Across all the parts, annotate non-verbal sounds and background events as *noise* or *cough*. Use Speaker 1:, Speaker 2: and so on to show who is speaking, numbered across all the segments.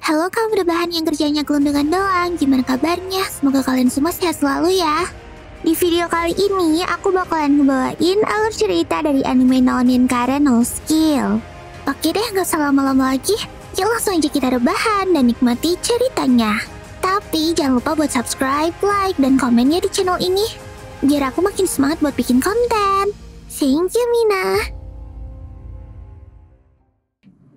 Speaker 1: Halo kamu rebahan yang kerjanya dengan doang, gimana kabarnya? Semoga kalian semua sehat selalu ya. Di video kali ini, aku bakalan ngebawain alur cerita dari anime Nonin Karen No Skill. Oke deh, gak usah lama-lama lagi, yuk langsung aja kita rebahan dan nikmati ceritanya. Tapi jangan lupa buat subscribe, like, dan komennya di channel ini, biar aku makin semangat buat bikin konten. Thank you, Mina.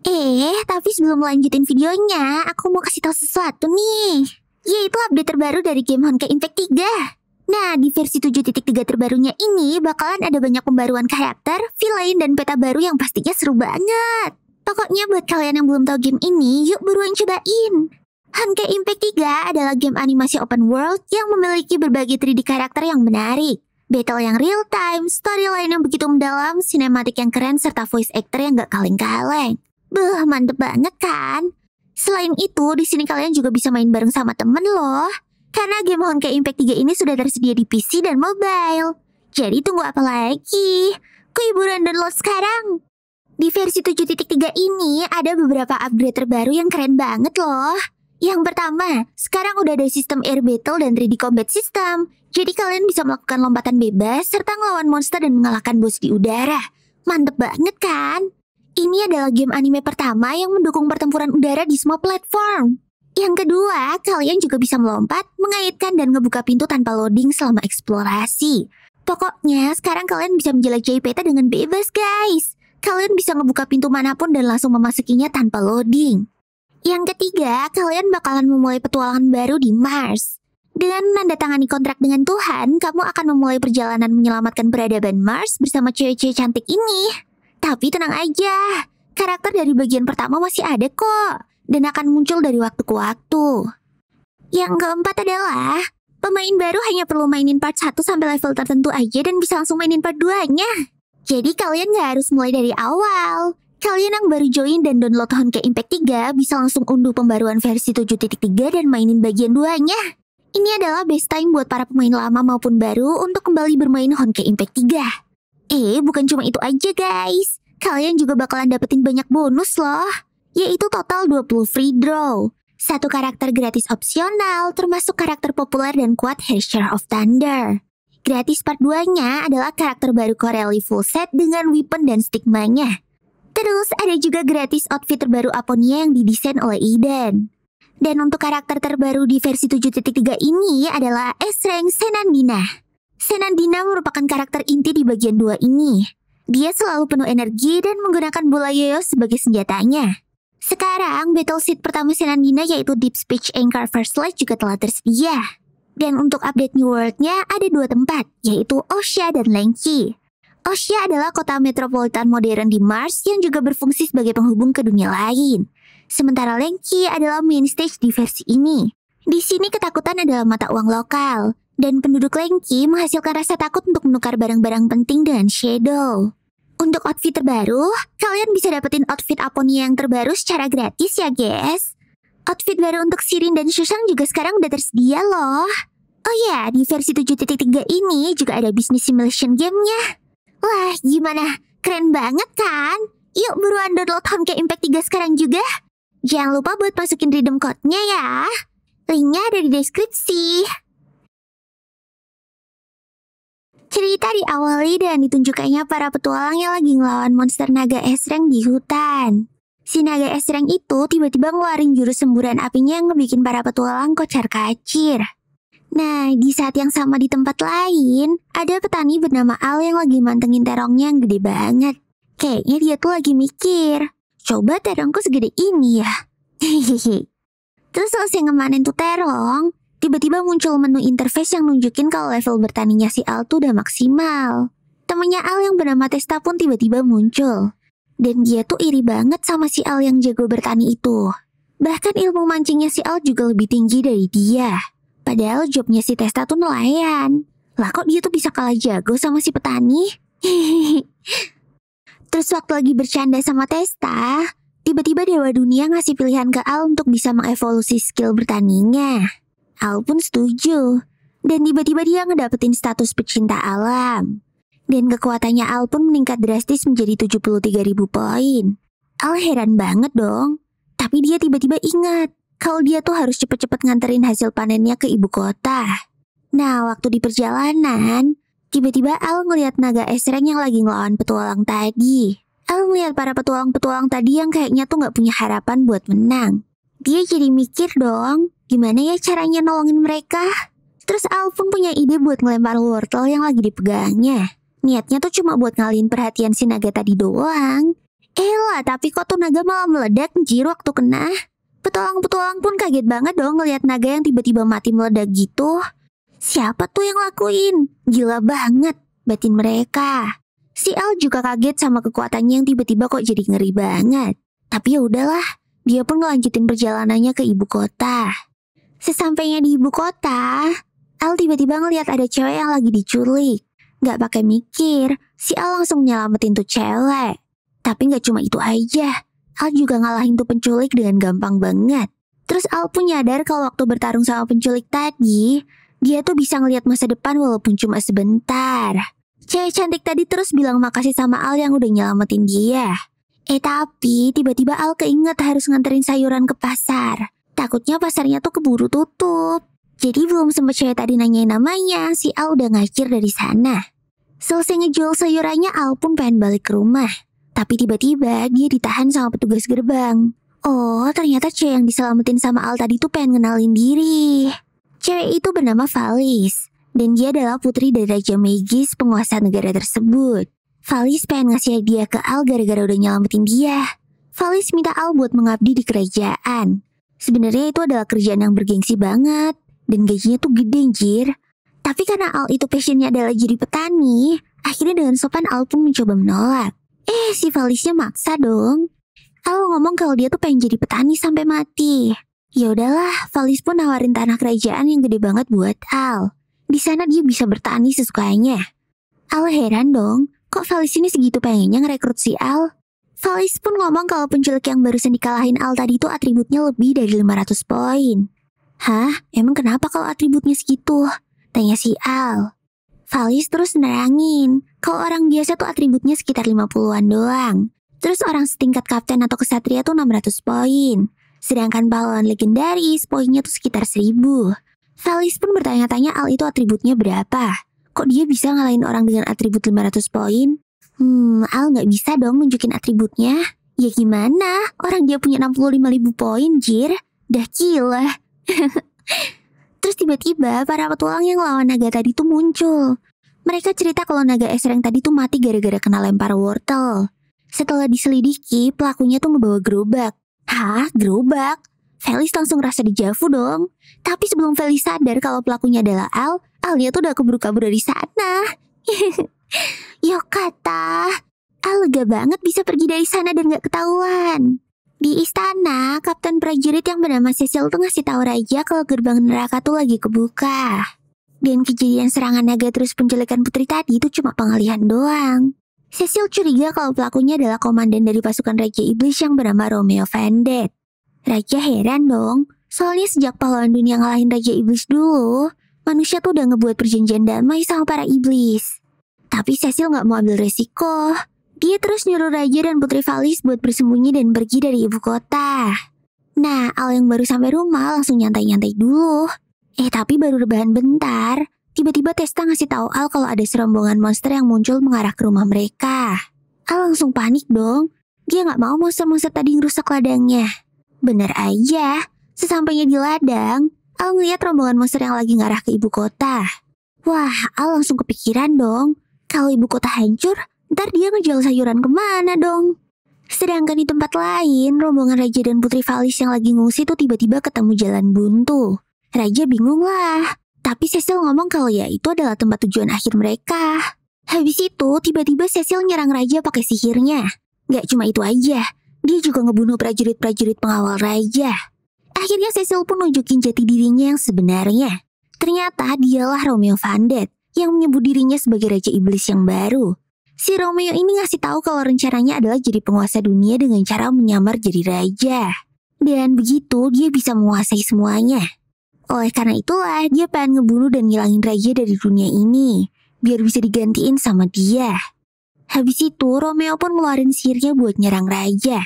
Speaker 1: Eh, tapi sebelum lanjutin videonya, aku mau kasih tahu sesuatu nih. Yaitu update terbaru dari game Honkai Impact 3. Nah, di versi 7.3 terbarunya ini bakalan ada banyak pembaruan karakter, villain, dan peta baru yang pastinya seru banget. Pokoknya buat kalian yang belum tahu game ini, yuk buruan cobain. Honkai Impact 3 adalah game animasi open world yang memiliki berbagai 3D karakter yang menarik. Battle yang real time, storyline yang begitu mendalam, sinematik yang keren, serta voice actor yang gak kaleng-kaleng. Beuh, mantep banget kan? Selain itu, di sini kalian juga bisa main bareng sama temen loh. Karena game Honkai Impact 3 ini sudah tersedia di PC dan mobile. Jadi tunggu apa lagi? Kehiburan download sekarang. Di versi 7.3 ini ada beberapa upgrade terbaru yang keren banget loh. Yang pertama, sekarang udah ada sistem air battle dan 3D combat system. Jadi kalian bisa melakukan lompatan bebas serta ngelawan monster dan mengalahkan bos di udara. Mantep banget kan? Ini adalah game anime pertama yang mendukung pertempuran udara di semua platform. Yang kedua, kalian juga bisa melompat, mengaitkan, dan ngebuka pintu tanpa loading selama eksplorasi. Pokoknya, sekarang kalian bisa menjelajahi peta dengan bebas, guys. Kalian bisa ngebuka pintu manapun dan langsung memasukinya tanpa loading. Yang ketiga, kalian bakalan memulai petualangan baru di Mars. Dengan menandatangani kontrak dengan Tuhan, kamu akan memulai perjalanan menyelamatkan peradaban Mars bersama cewek-cewek cantik ini. Tapi tenang aja, karakter dari bagian pertama masih ada kok dan akan muncul dari waktu ke waktu. Yang keempat adalah pemain baru hanya perlu mainin part 1 sampai level tertentu aja dan bisa langsung mainin part 2-nya. Jadi kalian nggak harus mulai dari awal. Kalian yang baru join dan download Honkai Impact 3 bisa langsung unduh pembaruan versi 7.3 dan mainin bagian 2-nya. Ini adalah best time buat para pemain lama maupun baru untuk kembali bermain Honkai Impact 3. Eh, bukan cuma itu aja guys. Kalian juga bakalan dapetin banyak bonus loh, yaitu total 20 free draw. Satu karakter gratis opsional, termasuk karakter populer dan kuat Hershire of Thunder. Gratis part 2-nya adalah karakter baru Corelli full set dengan weapon dan stigmanya. Terus ada juga gratis outfit terbaru Aponia yang didesain oleh Eden. Dan untuk karakter terbaru di versi 7.3 ini adalah S-Rank Senandina. Senandina merupakan karakter inti di bagian dua ini. Dia selalu penuh energi dan menggunakan bola yoyo sebagai senjatanya. Sekarang, battle seat pertama Senandina yaitu Deep Speech Anchor First Light juga telah tersedia. Dan untuk update New World-nya ada dua tempat, yaitu Osha dan Lenki. Osha adalah kota metropolitan modern di Mars yang juga berfungsi sebagai penghubung ke dunia lain. Sementara Lenki adalah main stage di versi ini. Di sini ketakutan adalah mata uang lokal dan penduduk lengki menghasilkan rasa takut untuk menukar barang-barang penting dengan Shadow. Untuk outfit terbaru, kalian bisa dapetin outfit Aponia yang terbaru secara gratis ya guys. Outfit baru untuk Sirin dan Susan juga sekarang udah tersedia loh. Oh ya, di versi 7.3 ini juga ada bisnis simulation gamenya. Wah, gimana? Keren banget kan? Yuk buruan download Homecare Impact 3 sekarang juga. Jangan lupa buat masukin redeem code-nya ya. Linknya ada di deskripsi. Cerita diawali dan ditunjukkannya para petualang yang lagi ngelawan monster naga esreng di hutan. Si naga esreng itu tiba-tiba ngeluarin jurus semburan apinya yang ngebikin para petualang kocar kacir. Nah, di saat yang sama di tempat lain, ada petani bernama Al yang lagi mantengin terongnya yang gede banget. Kayaknya dia tuh lagi mikir, coba terongku segede ini ya. Hehehe. *laughs* Terus selesai ngemanin tuh terong, Tiba-tiba muncul menu interface yang nunjukin kalau level bertaninya si Al tuh udah maksimal. Temennya Al yang bernama Testa pun tiba-tiba muncul. Dan dia tuh iri banget sama si Al yang jago bertani itu. Bahkan ilmu mancingnya si Al juga lebih tinggi dari dia. Padahal jobnya si Testa tuh nelayan. Lah kok dia tuh bisa kalah jago sama si petani? *laughs* Terus waktu lagi bercanda sama Testa, tiba-tiba Dewa Dunia ngasih pilihan ke Al untuk bisa mengevolusi skill bertaninya. Al pun setuju. Dan tiba-tiba dia ngedapetin status pecinta alam. Dan kekuatannya Al pun meningkat drastis menjadi 73.000 poin. Al heran banget dong. Tapi dia tiba-tiba ingat kalau dia tuh harus cepet-cepet nganterin hasil panennya ke ibu kota. Nah, waktu di perjalanan, tiba-tiba Al ngeliat naga esreng yang lagi ngelawan petualang tadi. Al ngeliat para petualang-petualang tadi yang kayaknya tuh gak punya harapan buat menang. Dia jadi mikir dong, Gimana ya caranya nolongin mereka? Terus Al pun punya ide buat ngelempar wortel yang lagi dipegangnya. Niatnya tuh cuma buat ngalihin perhatian si naga tadi doang. lah, tapi kok tuh naga malah meledak jiru waktu kena? Petualang-petualang pun kaget banget dong ngeliat naga yang tiba-tiba mati meledak gitu. Siapa tuh yang lakuin? Gila banget batin mereka. Si Al juga kaget sama kekuatannya yang tiba-tiba kok jadi ngeri banget. Tapi ya udahlah, dia pun ngelanjutin perjalanannya ke ibu kota. Sesampainya di ibu kota, Al tiba-tiba ngeliat ada cewek yang lagi diculik. Gak pakai mikir, si Al langsung nyelamatin tuh cewek. Tapi gak cuma itu aja, Al juga ngalahin tuh penculik dengan gampang banget. Terus Al pun nyadar kalau waktu bertarung sama penculik tadi, dia tuh bisa ngeliat masa depan walaupun cuma sebentar. Cewek cantik tadi terus bilang makasih sama Al yang udah nyelamatin dia. Eh tapi tiba-tiba Al keinget harus nganterin sayuran ke pasar. Takutnya pasarnya tuh keburu tutup. Jadi belum sempat cewek tadi nanyain namanya, si Al udah ngacir dari sana. Selesai ngejual sayurannya, Al pun pengen balik ke rumah. Tapi tiba-tiba dia ditahan sama petugas gerbang. Oh, ternyata cewek yang diselamatin sama Al tadi tuh pengen kenalin diri. Cewek itu bernama Valis, dan dia adalah putri dari Raja Megis, penguasa negara tersebut. Valis pengen ngasih hadiah ke Al gara-gara udah nyelamatin dia. Valis minta Al buat mengabdi di kerajaan, Sebenarnya itu adalah kerjaan yang bergengsi banget dan gajinya tuh gede anjir. Tapi karena Al itu passionnya adalah jadi petani, akhirnya dengan sopan Al pun mencoba menolak. Eh, si Valisnya maksa dong. Al ngomong kalau dia tuh pengen jadi petani sampai mati. Ya udahlah, Valis pun nawarin tanah kerajaan yang gede banget buat Al. Di sana dia bisa bertani sesukanya. Al heran dong, kok Valis ini segitu pengennya ngerekrut si Al? Valis pun ngomong kalau penculik yang barusan dikalahin Al tadi itu atributnya lebih dari 500 poin. Hah? Emang kenapa kalau atributnya segitu? Tanya si Al. Valis terus nerangin, kalau orang biasa tuh atributnya sekitar 50-an doang. Terus orang setingkat kapten atau kesatria tuh 600 poin. Sedangkan pahlawan legendaris poinnya tuh sekitar 1000. Valis pun bertanya-tanya Al itu atributnya berapa. Kok dia bisa ngalahin orang dengan atribut 500 poin? Hmm, Al nggak bisa dong nunjukin atributnya. Ya gimana? Orang dia punya 65 ribu poin, Jir. Dah gila. *laughs* Terus tiba-tiba para petualang yang lawan naga tadi tuh muncul. Mereka cerita kalau naga yang tadi tuh mati gara-gara kena lempar wortel. Setelah diselidiki, pelakunya tuh membawa gerobak. Hah, gerobak? Felis langsung rasa dijavu dong. Tapi sebelum Felis sadar kalau pelakunya adalah Al, Alnya tuh udah keburu kabur dari sana. *laughs* Yo kata, Alga banget bisa pergi dari sana dan gak ketahuan. Di istana, kapten prajurit yang bernama Cecil tuh ngasih tahu raja kalau gerbang neraka tuh lagi kebuka. Dan kejadian serangan naga terus penjelekan putri tadi itu cuma pengalihan doang. Cecil curiga kalau pelakunya adalah komandan dari pasukan Raja Iblis yang bernama Romeo Vendet. Raja heran dong, soalnya sejak pahlawan dunia ngalahin Raja Iblis dulu, manusia tuh udah ngebuat perjanjian damai sama para iblis. Tapi Cecil nggak mau ambil resiko. Dia terus nyuruh Raja dan Putri Valis buat bersembunyi dan pergi dari ibu kota. Nah, Al yang baru sampai rumah langsung nyantai-nyantai dulu. Eh, tapi baru rebahan bentar. Tiba-tiba Testa ngasih tahu Al kalau ada serombongan monster yang muncul mengarah ke rumah mereka. Al langsung panik dong. Dia nggak mau monster-monster tadi ngerusak ladangnya. Bener aja, sesampainya di ladang, Al ngeliat rombongan monster yang lagi ngarah ke ibu kota. Wah, Al langsung kepikiran dong. Kalau ibu kota hancur, ntar dia ngejual sayuran kemana dong? Sedangkan di tempat lain, rombongan Raja dan Putri Valis yang lagi ngungsi tuh tiba-tiba ketemu jalan buntu. Raja bingung lah. Tapi Cecil ngomong kalau ya itu adalah tempat tujuan akhir mereka. Habis itu, tiba-tiba Cecil nyerang Raja pakai sihirnya. Gak cuma itu aja, dia juga ngebunuh prajurit-prajurit pengawal Raja. Akhirnya Cecil pun nunjukin jati dirinya yang sebenarnya. Ternyata dialah Romeo Vandet yang menyebut dirinya sebagai Raja Iblis yang baru. Si Romeo ini ngasih tahu kalau rencananya adalah jadi penguasa dunia dengan cara menyamar jadi raja. Dan begitu dia bisa menguasai semuanya. Oleh karena itulah dia pengen ngebunuh dan ngilangin raja dari dunia ini. Biar bisa digantiin sama dia. Habis itu Romeo pun ngeluarin sihirnya buat nyerang raja.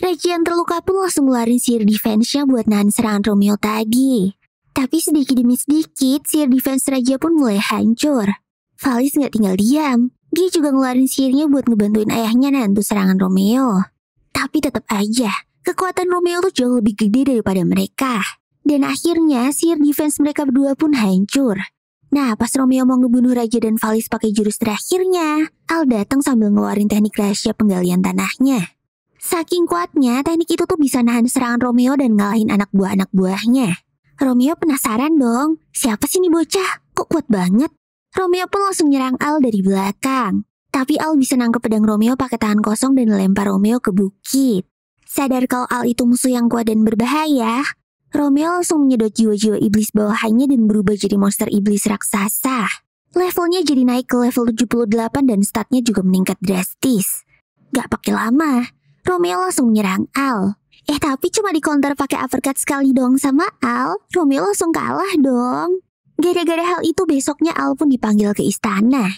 Speaker 1: Raja yang terluka pun langsung ngeluarin sihir defense-nya buat nahan serangan Romeo tadi. Tapi sedikit demi sedikit, sihir defense Raja pun mulai hancur. Valis nggak tinggal diam. Dia juga ngeluarin sihirnya buat ngebantuin ayahnya nahan tuh serangan Romeo. Tapi tetap aja, kekuatan Romeo tuh jauh lebih gede daripada mereka. Dan akhirnya, sihir defense mereka berdua pun hancur. Nah, pas Romeo mau ngebunuh Raja dan Valis pakai jurus terakhirnya, Al datang sambil ngeluarin teknik rahasia penggalian tanahnya. Saking kuatnya, teknik itu tuh bisa nahan serangan Romeo dan ngalahin anak buah-anak buahnya. Romeo penasaran dong, siapa sih ini bocah? Kok kuat banget? Romeo pun langsung nyerang Al dari belakang. Tapi Al bisa nangkep pedang Romeo pakai tangan kosong dan lempar Romeo ke bukit. Sadar kalau Al itu musuh yang kuat dan berbahaya, Romeo langsung menyedot jiwa-jiwa iblis bawahannya dan berubah jadi monster iblis raksasa. Levelnya jadi naik ke level 78 dan statnya juga meningkat drastis. Gak pakai lama, Romeo langsung menyerang Al. Eh tapi cuma di counter pakai uppercut sekali dong sama Al, Romeo langsung kalah dong. Gara-gara hal itu besoknya Al pun dipanggil ke istana.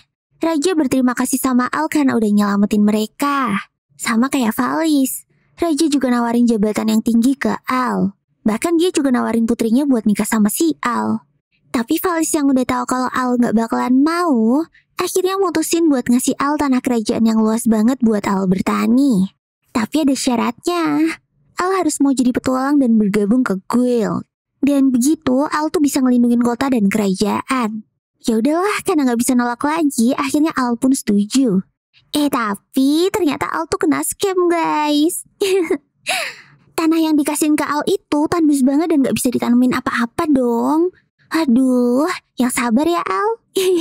Speaker 1: Raja berterima kasih sama Al karena udah nyelamatin mereka. Sama kayak Valis. Raja juga nawarin jabatan yang tinggi ke Al. Bahkan dia juga nawarin putrinya buat nikah sama si Al. Tapi Valis yang udah tahu kalau Al gak bakalan mau, akhirnya mutusin buat ngasih Al tanah kerajaan yang luas banget buat Al bertani. Tapi ada syaratnya. Al harus mau jadi petualang dan bergabung ke guild. Dan begitu Al tuh bisa ngelindungin kota dan kerajaan. Ya udahlah, karena nggak bisa nolak lagi, akhirnya Al pun setuju. Eh tapi ternyata Al tuh kena scam guys. *laughs* Tanah yang dikasihin ke Al itu tandus banget dan nggak bisa ditanemin apa-apa dong. Aduh, yang sabar ya Al. *laughs*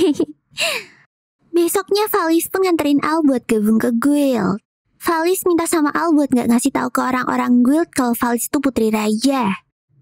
Speaker 1: Besoknya Valis pun nganterin Al buat gabung ke guild. Valis minta sama Al buat nggak ngasih tahu ke orang-orang guild kalau Valis itu putri raja.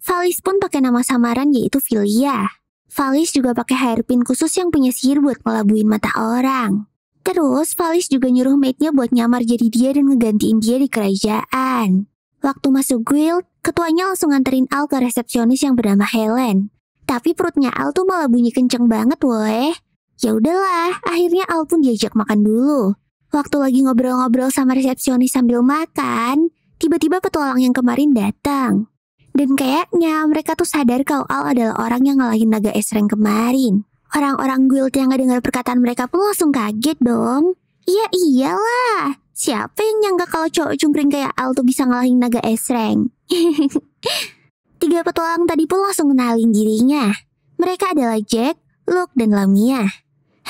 Speaker 1: Valis pun pakai nama samaran yaitu Filia. Valis juga pakai hairpin khusus yang punya sihir buat ngelabuin mata orang. Terus, Valis juga nyuruh mate-nya buat nyamar jadi dia dan ngegantiin dia di kerajaan. Waktu masuk guild, ketuanya langsung nganterin Al ke resepsionis yang bernama Helen. Tapi perutnya Al tuh malah bunyi kenceng banget, woi. Ya udahlah, akhirnya Al pun diajak makan dulu. Waktu lagi ngobrol-ngobrol sama resepsionis sambil makan, tiba-tiba petualang yang kemarin datang. Dan kayaknya mereka tuh sadar kalau Al adalah orang yang ngalahin naga esreng kemarin. Orang-orang guild yang gak dengar perkataan mereka pun langsung kaget dong. Iya iyalah, siapa yang nyangka kalau cowok cungkring kayak Al tuh bisa ngalahin naga esreng? *laughs* Tiga petualang tadi pun langsung kenalin dirinya. Mereka adalah Jack, Luke, dan Lamia.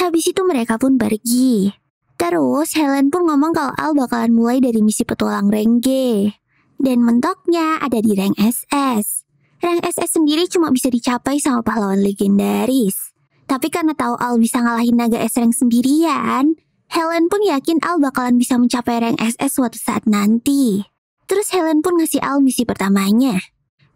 Speaker 1: Habis itu mereka pun pergi. Terus Helen pun ngomong kalau Al bakalan mulai dari misi petualang Rengge. Dan mentoknya ada di rank SS. Rank SS sendiri cuma bisa dicapai sama pahlawan legendaris. Tapi karena tahu Al bisa ngalahin naga S rank sendirian, Helen pun yakin Al bakalan bisa mencapai rank SS suatu saat nanti. Terus Helen pun ngasih Al misi pertamanya.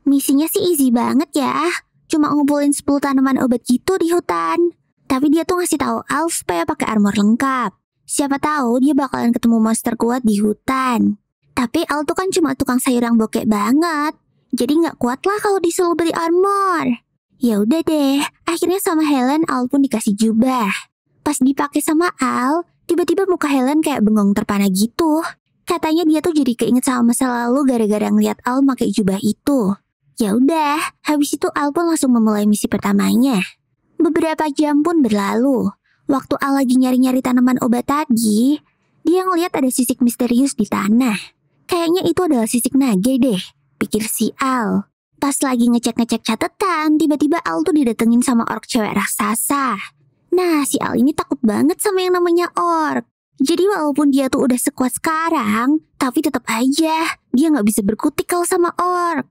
Speaker 1: Misinya sih easy banget ya. Cuma ngumpulin 10 tanaman obat gitu di hutan. Tapi dia tuh ngasih tahu Al supaya pakai armor lengkap. Siapa tahu dia bakalan ketemu monster kuat di hutan. Tapi Al tuh kan cuma tukang sayur yang bokek banget. Jadi nggak kuat lah kalau disuruh beli armor. Ya udah deh, akhirnya sama Helen Al pun dikasih jubah. Pas dipakai sama Al, tiba-tiba muka Helen kayak bengong terpana gitu. Katanya dia tuh jadi keinget sama masa lalu gara-gara ngeliat Al pakai jubah itu. Ya udah, habis itu Al pun langsung memulai misi pertamanya. Beberapa jam pun berlalu. Waktu Al lagi nyari-nyari tanaman obat tadi, dia ngeliat ada sisik misterius di tanah. Kayaknya itu adalah sisik nage deh, pikir si Al. Pas lagi ngecek-ngecek catatan, tiba-tiba Al tuh didatengin sama ork cewek raksasa. Nah, si Al ini takut banget sama yang namanya ork. Jadi walaupun dia tuh udah sekuat sekarang, tapi tetap aja dia nggak bisa berkutik kalau sama ork.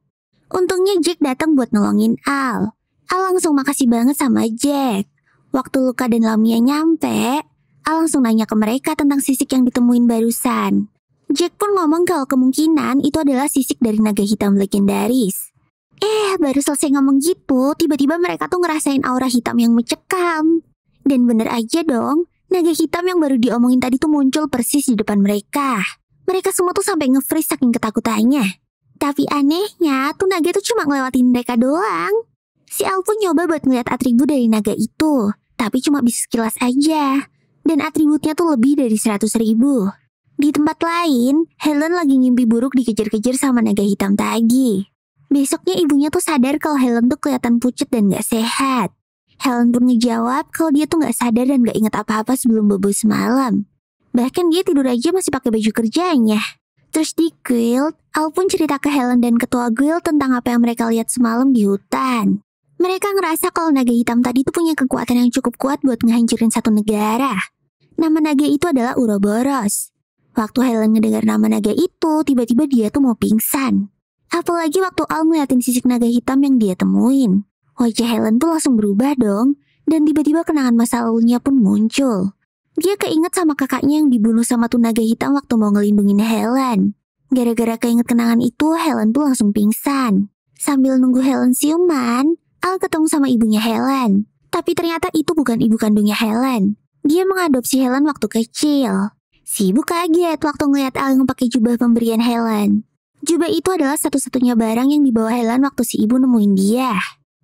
Speaker 1: Untungnya Jack datang buat nolongin Al. Al langsung makasih banget sama Jack. Waktu Luka dan Lamia nyampe, Al langsung nanya ke mereka tentang sisik yang ditemuin barusan. Jack pun ngomong kalau kemungkinan itu adalah sisik dari naga hitam legendaris. Eh, baru selesai ngomong gitu, tiba-tiba mereka tuh ngerasain aura hitam yang mencekam. Dan bener aja dong, naga hitam yang baru diomongin tadi tuh muncul persis di depan mereka. Mereka semua tuh sampai nge-freeze saking ketakutannya. Tapi anehnya, tuh naga tuh cuma ngelewatin mereka doang. Si Al pun nyoba buat ngeliat atribut dari naga itu tapi cuma bisa sekilas aja. Dan atributnya tuh lebih dari 100 ribu. Di tempat lain, Helen lagi ngimpi buruk dikejar-kejar sama naga hitam tadi. Besoknya ibunya tuh sadar kalau Helen tuh kelihatan pucet dan gak sehat. Helen pun ngejawab kalau dia tuh gak sadar dan gak inget apa-apa sebelum bobo semalam. Bahkan dia tidur aja masih pakai baju kerjanya. Terus di guild, Al pun cerita ke Helen dan ketua guild tentang apa yang mereka lihat semalam di hutan. Mereka ngerasa kalau naga hitam tadi itu punya kekuatan yang cukup kuat buat ngehancurin satu negara. Nama naga itu adalah Uroboros. Waktu Helen ngedengar nama naga itu, tiba-tiba dia tuh mau pingsan. Apalagi waktu Al ngeliatin sisik naga hitam yang dia temuin. Wajah Helen tuh langsung berubah dong, dan tiba-tiba kenangan masa lalunya pun muncul. Dia keinget sama kakaknya yang dibunuh sama tuh naga hitam waktu mau ngelindungin Helen. Gara-gara keinget kenangan itu, Helen tuh langsung pingsan. Sambil nunggu Helen siuman, Al ketemu sama ibunya Helen. Tapi ternyata itu bukan ibu kandungnya Helen. Dia mengadopsi Helen waktu kecil. Si ibu kaget waktu ngeliat Al yang pakai jubah pemberian Helen. Jubah itu adalah satu-satunya barang yang dibawa Helen waktu si ibu nemuin dia.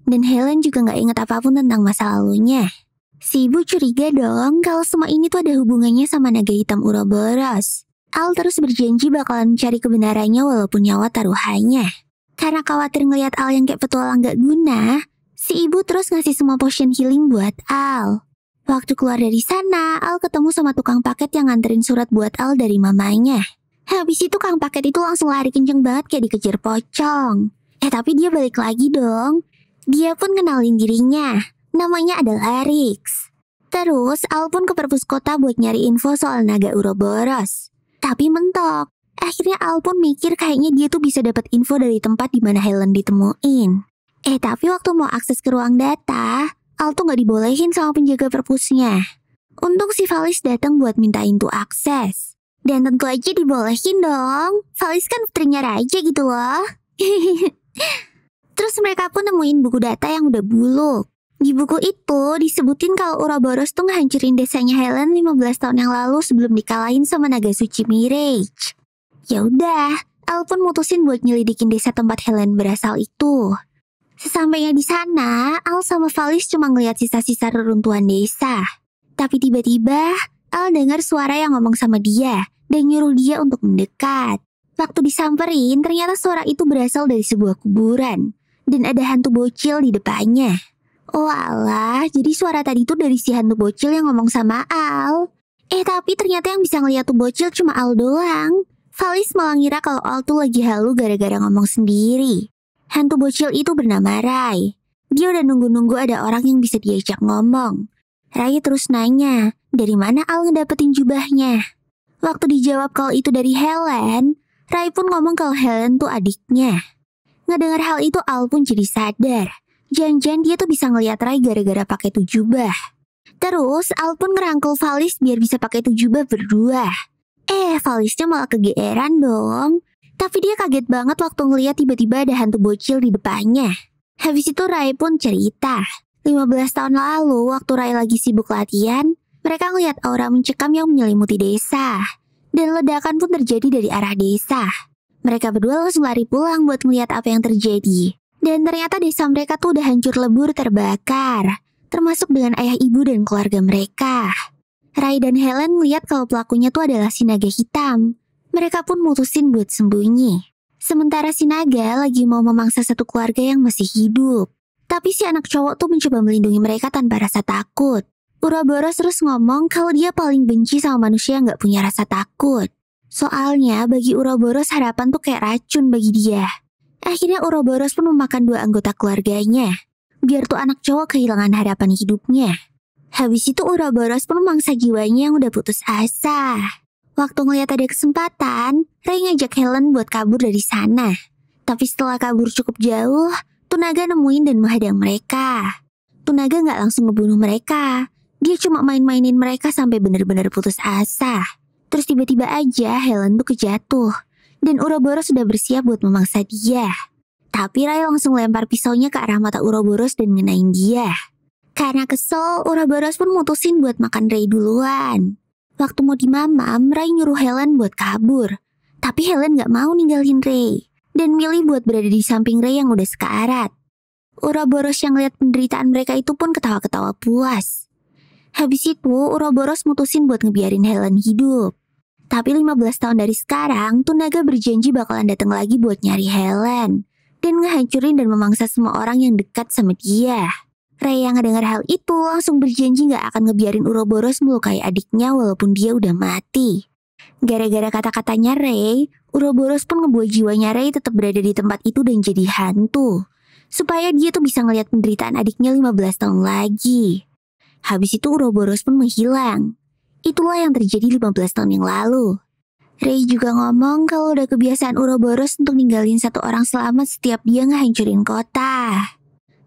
Speaker 1: Dan Helen juga nggak inget apapun tentang masa lalunya. Si ibu curiga dong kalau semua ini tuh ada hubungannya sama naga hitam Uroboros. Al terus berjanji bakalan mencari kebenarannya walaupun nyawa taruhannya. Karena khawatir ngelihat Al yang kayak petualang gak guna, si ibu terus ngasih semua potion healing buat Al. Waktu keluar dari sana, Al ketemu sama tukang paket yang nganterin surat buat Al dari mamanya. Habis itu tukang paket itu langsung lari kenceng banget kayak dikejar pocong. Eh tapi dia balik lagi dong. Dia pun kenalin dirinya. Namanya adalah Rix. Terus Al pun ke perpus kota buat nyari info soal naga Uroboros. Tapi mentok, Akhirnya Al pun mikir kayaknya dia tuh bisa dapat info dari tempat di mana Helen ditemuin. Eh tapi waktu mau akses ke ruang data, Al tuh nggak dibolehin sama penjaga perpusnya. Untung si Valis datang buat mintain tuh akses. Dan tentu aja dibolehin dong. Valis kan putrinya raja gitu loh. *laughs* Terus mereka pun nemuin buku data yang udah buluk. Di buku itu disebutin kalau Uroboros tuh ngehancurin desanya Helen 15 tahun yang lalu sebelum dikalahin sama naga suci Mirage. Ya udah, Al pun mutusin buat nyelidikin desa tempat Helen berasal itu. Sesampainya di sana, Al sama Valis cuma ngeliat sisa-sisa reruntuhan desa. Tapi tiba-tiba, Al dengar suara yang ngomong sama dia dan nyuruh dia untuk mendekat. Waktu disamperin, ternyata suara itu berasal dari sebuah kuburan dan ada hantu bocil di depannya. Oh lah jadi suara tadi itu dari si hantu bocil yang ngomong sama Al. Eh, tapi ternyata yang bisa ngeliat tuh bocil cuma Al doang. Falis malah ngira kalau Al tuh lagi halu gara-gara ngomong sendiri. Hantu bocil itu bernama Rai. Dia udah nunggu-nunggu ada orang yang bisa diajak ngomong. Rai terus nanya, dari mana Al ngedapetin jubahnya? Waktu dijawab kalau itu dari Helen, Rai pun ngomong kalau Helen tuh adiknya. Ngedengar hal itu Al pun jadi sadar. Jangan-jangan dia tuh bisa ngeliat Rai gara-gara pakai tuh jubah. Terus Al pun ngerangkul Falis biar bisa pakai tuh jubah berdua. Eh, Valisnya malah kegeeran dong. Tapi dia kaget banget waktu ngeliat tiba-tiba ada hantu bocil di depannya. Habis itu Rai pun cerita. 15 tahun lalu, waktu Rai lagi sibuk latihan, mereka ngeliat aura mencekam yang menyelimuti desa. Dan ledakan pun terjadi dari arah desa. Mereka berdua langsung lari pulang buat ngeliat apa yang terjadi. Dan ternyata desa mereka tuh udah hancur lebur terbakar. Termasuk dengan ayah ibu dan keluarga mereka. Rai dan Helen melihat kalau pelakunya tuh adalah si naga hitam. Mereka pun mutusin buat sembunyi. Sementara si naga lagi mau memangsa satu keluarga yang masih hidup. Tapi si anak cowok tuh mencoba melindungi mereka tanpa rasa takut. Uroboros terus ngomong kalau dia paling benci sama manusia yang gak punya rasa takut. Soalnya bagi Uroboros harapan tuh kayak racun bagi dia. Akhirnya Uroboros pun memakan dua anggota keluarganya. Biar tuh anak cowok kehilangan harapan hidupnya. Habis itu pun memangsa jiwanya yang udah putus asa. Waktu ngeliat ada kesempatan, Ray ngajak Helen buat kabur dari sana. Tapi setelah kabur cukup jauh, Tunaga nemuin dan menghadang mereka. Tunaga nggak langsung membunuh mereka. Dia cuma main-mainin mereka sampai benar-benar putus asa. Terus tiba-tiba aja Helen tuh kejatuh. Dan Uroboros sudah bersiap buat memangsa dia. Tapi Ray langsung lempar pisaunya ke arah mata Uroboros dan ngenain dia. Karena kesel, Ouroboros pun mutusin buat makan Ray duluan. Waktu mau dimamam, Ray nyuruh Helen buat kabur. Tapi Helen gak mau ninggalin Ray. Dan milih buat berada di samping Ray yang udah sekarat. Ouroboros yang lihat penderitaan mereka itu pun ketawa-ketawa puas. Habis itu, Ouroboros mutusin buat ngebiarin Helen hidup. Tapi 15 tahun dari sekarang, Tunaga berjanji bakalan datang lagi buat nyari Helen. Dan ngehancurin dan memangsa semua orang yang dekat sama dia. Ray yang ngedengar hal itu langsung berjanji gak akan ngebiarin Uroboros melukai adiknya walaupun dia udah mati. Gara-gara kata-katanya Ray, Uroboros pun ngebuat jiwanya Ray tetap berada di tempat itu dan jadi hantu. Supaya dia tuh bisa ngeliat penderitaan adiknya 15 tahun lagi. Habis itu Uroboros pun menghilang. Itulah yang terjadi 15 tahun yang lalu. Ray juga ngomong kalau udah kebiasaan Uroboros untuk ninggalin satu orang selamat setiap dia ngehancurin kota.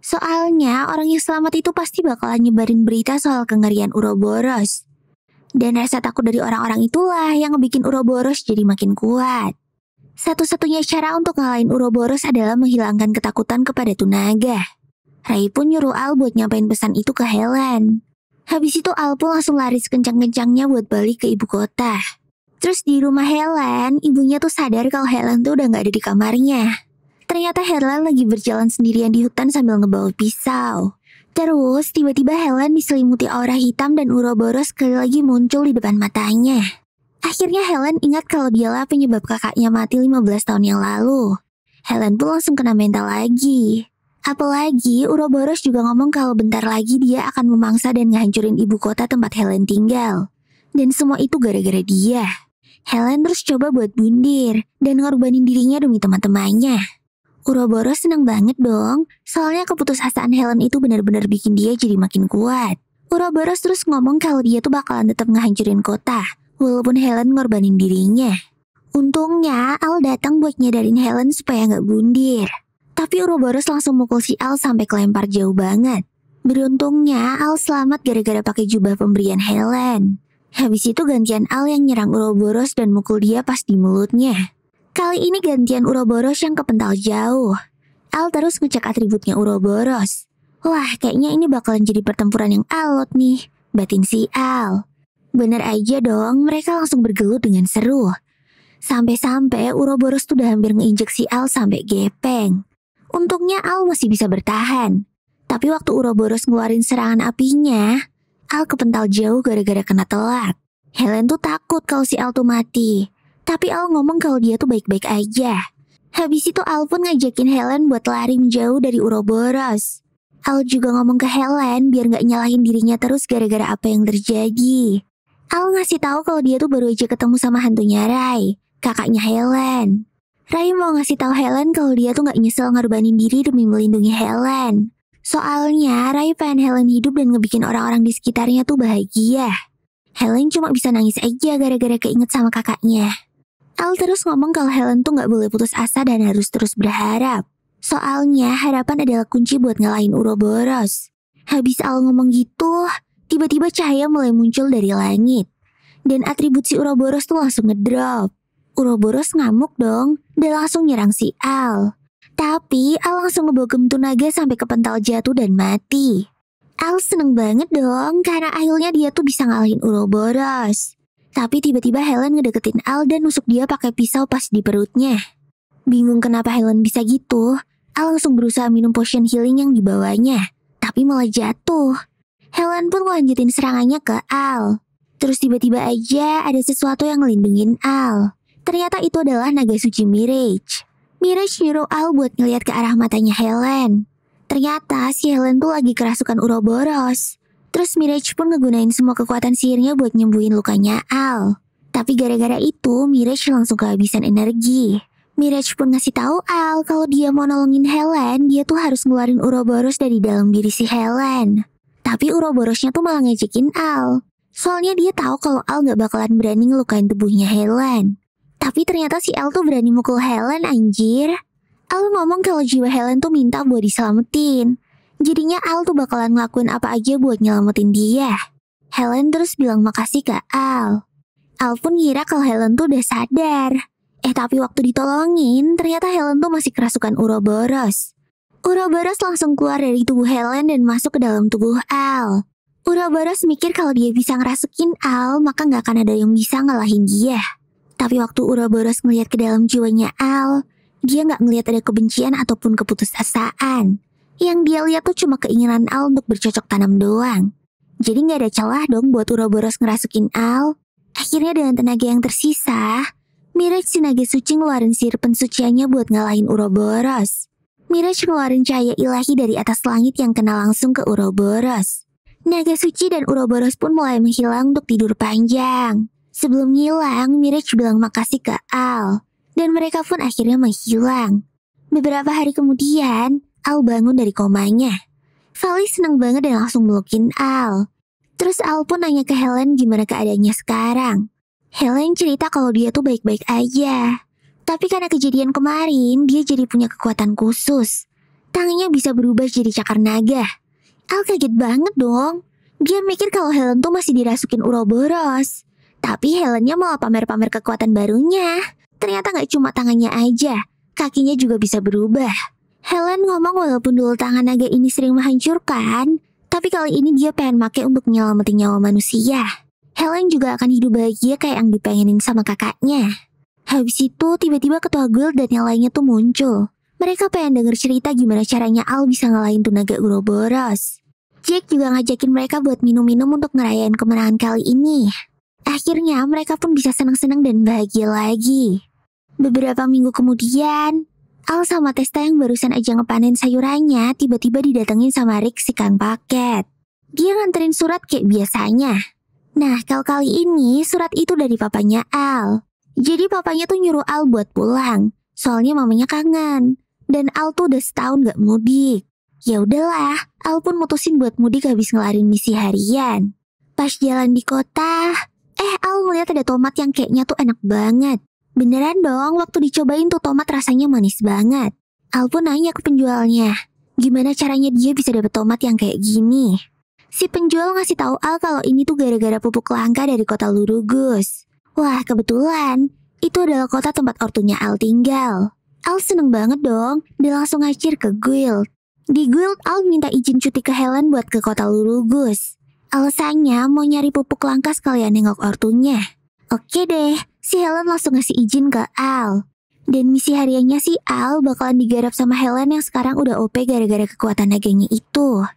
Speaker 1: Soalnya orang yang selamat itu pasti bakalan nyebarin berita soal kengerian Uroboros. Dan rasa takut dari orang-orang itulah yang bikin Uroboros jadi makin kuat. Satu-satunya cara untuk ngalahin Uroboros adalah menghilangkan ketakutan kepada Tunaga. Rai pun nyuruh Al buat nyampein pesan itu ke Helen. Habis itu Al pun langsung lari sekencang-kencangnya buat balik ke ibu kota. Terus di rumah Helen, ibunya tuh sadar kalau Helen tuh udah gak ada di kamarnya. Ternyata Helen lagi berjalan sendirian di hutan sambil ngebawa pisau. Terus, tiba-tiba Helen diselimuti aura hitam dan Uroboros sekali lagi muncul di depan matanya. Akhirnya Helen ingat kalau dialah penyebab kakaknya mati 15 tahun yang lalu. Helen pun langsung kena mental lagi. Apalagi Uroboros juga ngomong kalau bentar lagi dia akan memangsa dan ngehancurin ibu kota tempat Helen tinggal. Dan semua itu gara-gara dia. Helen terus coba buat bundir dan ngorbanin dirinya demi teman-temannya. Uroboros senang banget dong, soalnya keputusasaan Helen itu benar-benar bikin dia jadi makin kuat. Uroboros terus ngomong kalau dia tuh bakalan tetap ngehancurin kota, walaupun Helen ngorbanin dirinya. Untungnya Al datang buat nyadarin Helen supaya nggak bundir. Tapi Uroboros langsung mukul si Al sampai kelempar jauh banget. Beruntungnya Al selamat gara-gara pakai jubah pemberian Helen. Habis itu gantian Al yang nyerang Uroboros dan mukul dia pas di mulutnya. Kali ini gantian Uroboros yang kepental jauh. Al terus ngecek atributnya Uroboros. Wah, kayaknya ini bakalan jadi pertempuran yang alot nih, batin si Al. Bener aja dong, mereka langsung bergelut dengan seru. Sampai-sampai Uroboros tuh udah hampir ngeinjek si Al sampai gepeng. Untungnya Al masih bisa bertahan. Tapi waktu Uroboros ngeluarin serangan apinya, Al kepental jauh gara-gara kena telat. Helen tuh takut kalau si Al tuh mati. Tapi Al ngomong kalau dia tuh baik-baik aja. Habis itu Al pun ngajakin Helen buat lari menjauh dari Uroboros. Al juga ngomong ke Helen biar nggak nyalahin dirinya terus gara-gara apa yang terjadi. Al ngasih tahu kalau dia tuh baru aja ketemu sama hantunya Rai, kakaknya Helen. Rai mau ngasih tahu Helen kalau dia tuh nggak nyesel ngorbanin diri demi melindungi Helen. Soalnya Rai pengen Helen hidup dan ngebikin orang-orang di sekitarnya tuh bahagia. Helen cuma bisa nangis aja gara-gara keinget sama kakaknya. Al terus ngomong kalau Helen tuh gak boleh putus asa dan harus terus berharap. Soalnya harapan adalah kunci buat ngalahin Uroboros. Habis Al ngomong gitu, tiba-tiba cahaya mulai muncul dari langit. Dan atribut si Uroboros tuh langsung ngedrop. Uroboros ngamuk dong dan langsung nyerang si Al. Tapi Al langsung ngebogem naga sampai ke pental jatuh dan mati. Al seneng banget dong karena akhirnya dia tuh bisa ngalahin Uroboros. Tapi tiba-tiba Helen ngedeketin Al dan nusuk dia pakai pisau pas di perutnya. Bingung kenapa Helen bisa gitu, Al langsung berusaha minum potion healing yang dibawanya, tapi malah jatuh. Helen pun lanjutin serangannya ke Al. Terus tiba-tiba aja ada sesuatu yang ngelindungin Al. Ternyata itu adalah naga suci Mirage. Mirage nyuruh Al buat ngeliat ke arah matanya Helen. Ternyata si Helen tuh lagi kerasukan Uroboros. Terus Mirage pun ngegunain semua kekuatan sihirnya buat nyembuhin lukanya Al. Tapi gara-gara itu, Mirage langsung kehabisan energi. Mirage pun ngasih tahu Al kalau dia mau nolongin Helen, dia tuh harus ngeluarin Uroboros dari dalam diri si Helen. Tapi Uroborosnya tuh malah ngejekin Al. Soalnya dia tahu kalau Al gak bakalan berani ngelukain tubuhnya Helen. Tapi ternyata si Al tuh berani mukul Helen, anjir. Al ngomong kalau jiwa Helen tuh minta buat diselamatin. Jadinya Al tuh bakalan ngelakuin apa aja buat nyelamatin dia. Helen terus bilang makasih ke Al. Al pun ngira kalau Helen tuh udah sadar. Eh tapi waktu ditolongin, ternyata Helen tuh masih kerasukan Uroboros. Uroboros langsung keluar dari tubuh Helen dan masuk ke dalam tubuh Al. Uroboros mikir kalau dia bisa ngerasukin Al, maka nggak akan ada yang bisa ngalahin dia. Tapi waktu Uroboros ngeliat ke dalam jiwanya Al, dia nggak melihat ada kebencian ataupun keputusasaan. Yang dia lihat tuh cuma keinginan Al untuk bercocok tanam doang. Jadi nggak ada celah dong buat Uroboros ngerasukin Al. Akhirnya dengan tenaga yang tersisa, Mirage Sinage Suci ngeluarin sihir pensuciannya buat ngalahin Uroboros. Mirage ngeluarin cahaya ilahi dari atas langit yang kena langsung ke Uroboros. Naga Suci dan Uroboros pun mulai menghilang untuk tidur panjang. Sebelum ngilang, Mirage bilang makasih ke Al. Dan mereka pun akhirnya menghilang. Beberapa hari kemudian, Al bangun dari komanya. Vali seneng banget dan langsung melukin Al. Terus Al pun nanya ke Helen gimana keadaannya sekarang. Helen cerita kalau dia tuh baik-baik aja. Tapi karena kejadian kemarin, dia jadi punya kekuatan khusus. Tangannya bisa berubah jadi cakar naga. Al kaget banget dong. Dia mikir kalau Helen tuh masih dirasukin Uroboros. Tapi Helennya malah pamer-pamer kekuatan barunya. Ternyata gak cuma tangannya aja, kakinya juga bisa berubah. Helen ngomong walaupun dulu tangan naga ini sering menghancurkan, tapi kali ini dia pengen pakai untuk menyelamatin nyawa manusia. Helen juga akan hidup bahagia kayak yang dipengenin sama kakaknya. Habis itu, tiba-tiba ketua guild dan yang lainnya tuh muncul. Mereka pengen denger cerita gimana caranya Al bisa ngalahin tunaga Uroboros. Jake juga ngajakin mereka buat minum-minum untuk ngerayain kemenangan kali ini. Akhirnya mereka pun bisa senang-senang dan bahagia lagi. Beberapa minggu kemudian, Al sama Testa yang barusan aja ngepanen sayurannya tiba-tiba didatengin sama Rick si Kang Paket. Dia nganterin surat kayak biasanya. Nah, kalau kali ini surat itu dari papanya Al. Jadi papanya tuh nyuruh Al buat pulang, soalnya mamanya kangen. Dan Al tuh udah setahun gak mudik. Ya udahlah, Al pun mutusin buat mudik habis ngelarin misi harian. Pas jalan di kota, eh Al ngeliat ada tomat yang kayaknya tuh enak banget. Beneran dong, waktu dicobain tuh tomat rasanya manis banget. Al pun nanya ke penjualnya, gimana caranya dia bisa dapet tomat yang kayak gini? Si penjual ngasih tahu Al kalau ini tuh gara-gara pupuk langka dari kota Lurugus. Wah, kebetulan. Itu adalah kota tempat ortunya Al tinggal. Al seneng banget dong, dia langsung ngacir ke Guild. Di Guild, Al minta izin cuti ke Helen buat ke kota Lurugus. Alasannya mau nyari pupuk langka sekalian nengok ortunya. Oke deh, si Helen langsung ngasih izin ke Al. Dan misi hariannya si Al bakalan digarap sama Helen yang sekarang udah OP gara-gara kekuatan naganya itu.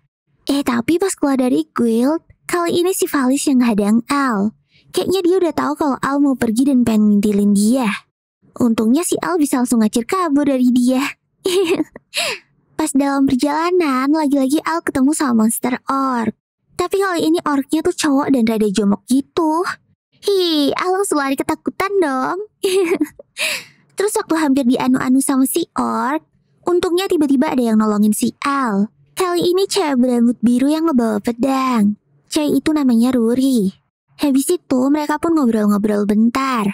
Speaker 1: Eh tapi pas keluar dari guild, kali ini si Valis yang ngadang Al. Kayaknya dia udah tahu kalau Al mau pergi dan pengen ngintilin dia. Untungnya si Al bisa langsung ngacir kabur dari dia. *laughs* Pas dalam perjalanan, lagi-lagi Al ketemu sama monster orc. Tapi kali ini Orknya tuh cowok dan rada jomok gitu. Hi, ah langsung lari ketakutan dong. *laughs* Terus waktu hampir dianu-anu sama si Or, untungnya tiba-tiba ada yang nolongin si Al. Kali ini cewek berambut biru yang ngebawa pedang. Cewek itu namanya Ruri. Habis itu mereka pun ngobrol-ngobrol bentar.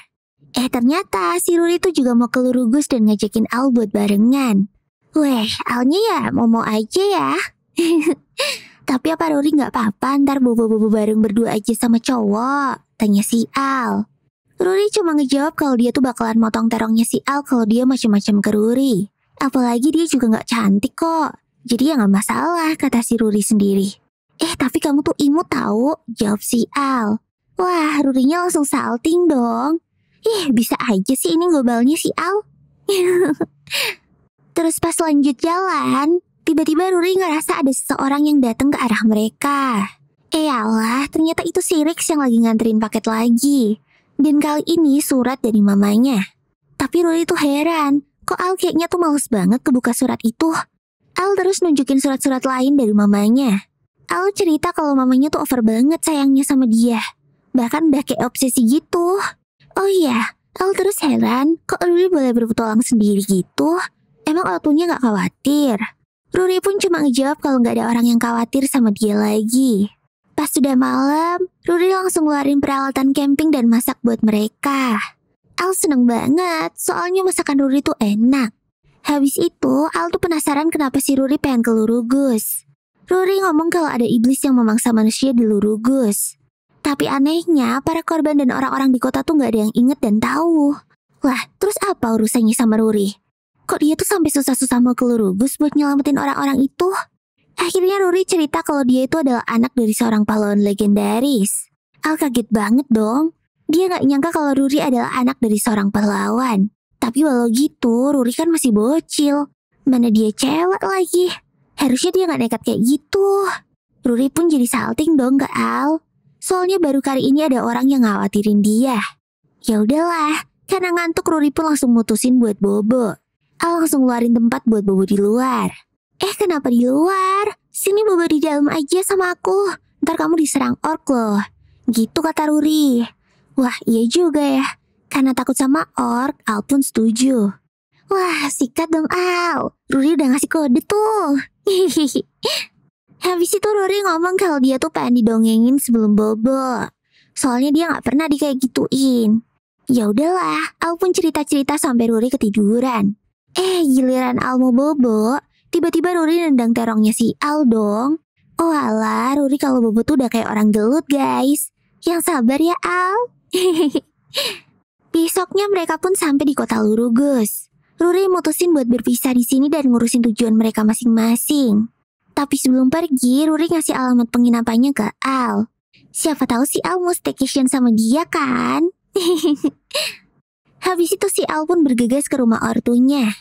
Speaker 1: Eh ternyata si Ruri itu juga mau ke Lurugus dan ngajakin Al buat barengan. Weh, Alnya ya mau-mau aja ya. *laughs* Tapi apa Ruri nggak apa-apa ntar bobo-bobo bareng berdua aja sama cowok tanya si Al. Ruri cuma ngejawab kalau dia tuh bakalan motong terongnya si Al kalau dia macam-macam ke Ruri. Apalagi dia juga gak cantik kok. Jadi ya gak masalah, kata si Ruri sendiri. Eh, tapi kamu tuh imut tahu, jawab si Al. Wah, Rurinya langsung salting dong. Ih, bisa aja sih ini gobalnya si Al. *laughs* Terus pas lanjut jalan, tiba-tiba Ruri ngerasa ada seseorang yang datang ke arah mereka. Eyalah, ternyata itu si Rex yang lagi nganterin paket lagi. Dan kali ini surat dari mamanya. Tapi Ruli tuh heran, kok Al kayaknya tuh males banget kebuka surat itu. Al terus nunjukin surat-surat lain dari mamanya. Al cerita kalau mamanya tuh over banget sayangnya sama dia. Bahkan udah kayak obsesi gitu. Oh iya, Al terus heran, kok Ruri boleh berpetualang sendiri gitu? Emang Al punya gak khawatir? Ruri pun cuma ngejawab kalau nggak ada orang yang khawatir sama dia lagi. Pas sudah malam, Ruri langsung ngeluarin peralatan camping dan masak buat mereka. Al seneng banget, soalnya masakan Ruri tuh enak. Habis itu, Al tuh penasaran kenapa si Ruri pengen ke Lurugus. Ruri ngomong kalau ada iblis yang memangsa manusia di Lurugus. Tapi anehnya, para korban dan orang-orang di kota tuh gak ada yang inget dan tahu. Lah, terus apa urusannya sama Ruri? Kok dia tuh sampai susah-susah mau ke Lurugus buat nyelamatin orang-orang itu? Akhirnya Ruri cerita kalau dia itu adalah anak dari seorang pahlawan legendaris. Al kaget banget dong. Dia gak nyangka kalau Ruri adalah anak dari seorang pahlawan. Tapi walau gitu, Ruri kan masih bocil. Mana dia cewek lagi. Harusnya dia gak nekat kayak gitu. Ruri pun jadi salting dong ke Al. Soalnya baru kali ini ada orang yang khawatirin dia. Ya udahlah, karena ngantuk Ruri pun langsung mutusin buat bobo. Al langsung ngeluarin tempat buat bobo di luar. Eh kenapa di luar? Sini bobo di dalam aja sama aku. Ntar kamu diserang ork loh. Gitu kata Ruri. Wah iya juga ya. Karena takut sama ork, Al pun setuju. Wah sikat dong Al. Ruri udah ngasih kode tuh. *laughs* Habis itu Ruri ngomong kalau dia tuh pengen didongengin sebelum bobo. Soalnya dia gak pernah dikayak gituin. Ya udahlah, Al pun cerita-cerita sampai Ruri ketiduran. Eh, giliran Al mau bobo, Tiba-tiba Ruri nendang terongnya si Al dong. Oh alah, Ruri kalau bobot udah kayak orang gelut guys. Yang sabar ya Al. *laughs* Besoknya mereka pun sampai di kota Lurugus. Ruri mutusin buat berpisah di sini dan ngurusin tujuan mereka masing-masing. Tapi sebelum pergi, Ruri ngasih alamat penginapannya ke Al. Siapa tahu si Al mau staycation sama dia kan? *laughs* Habis itu si Al pun bergegas ke rumah ortunya.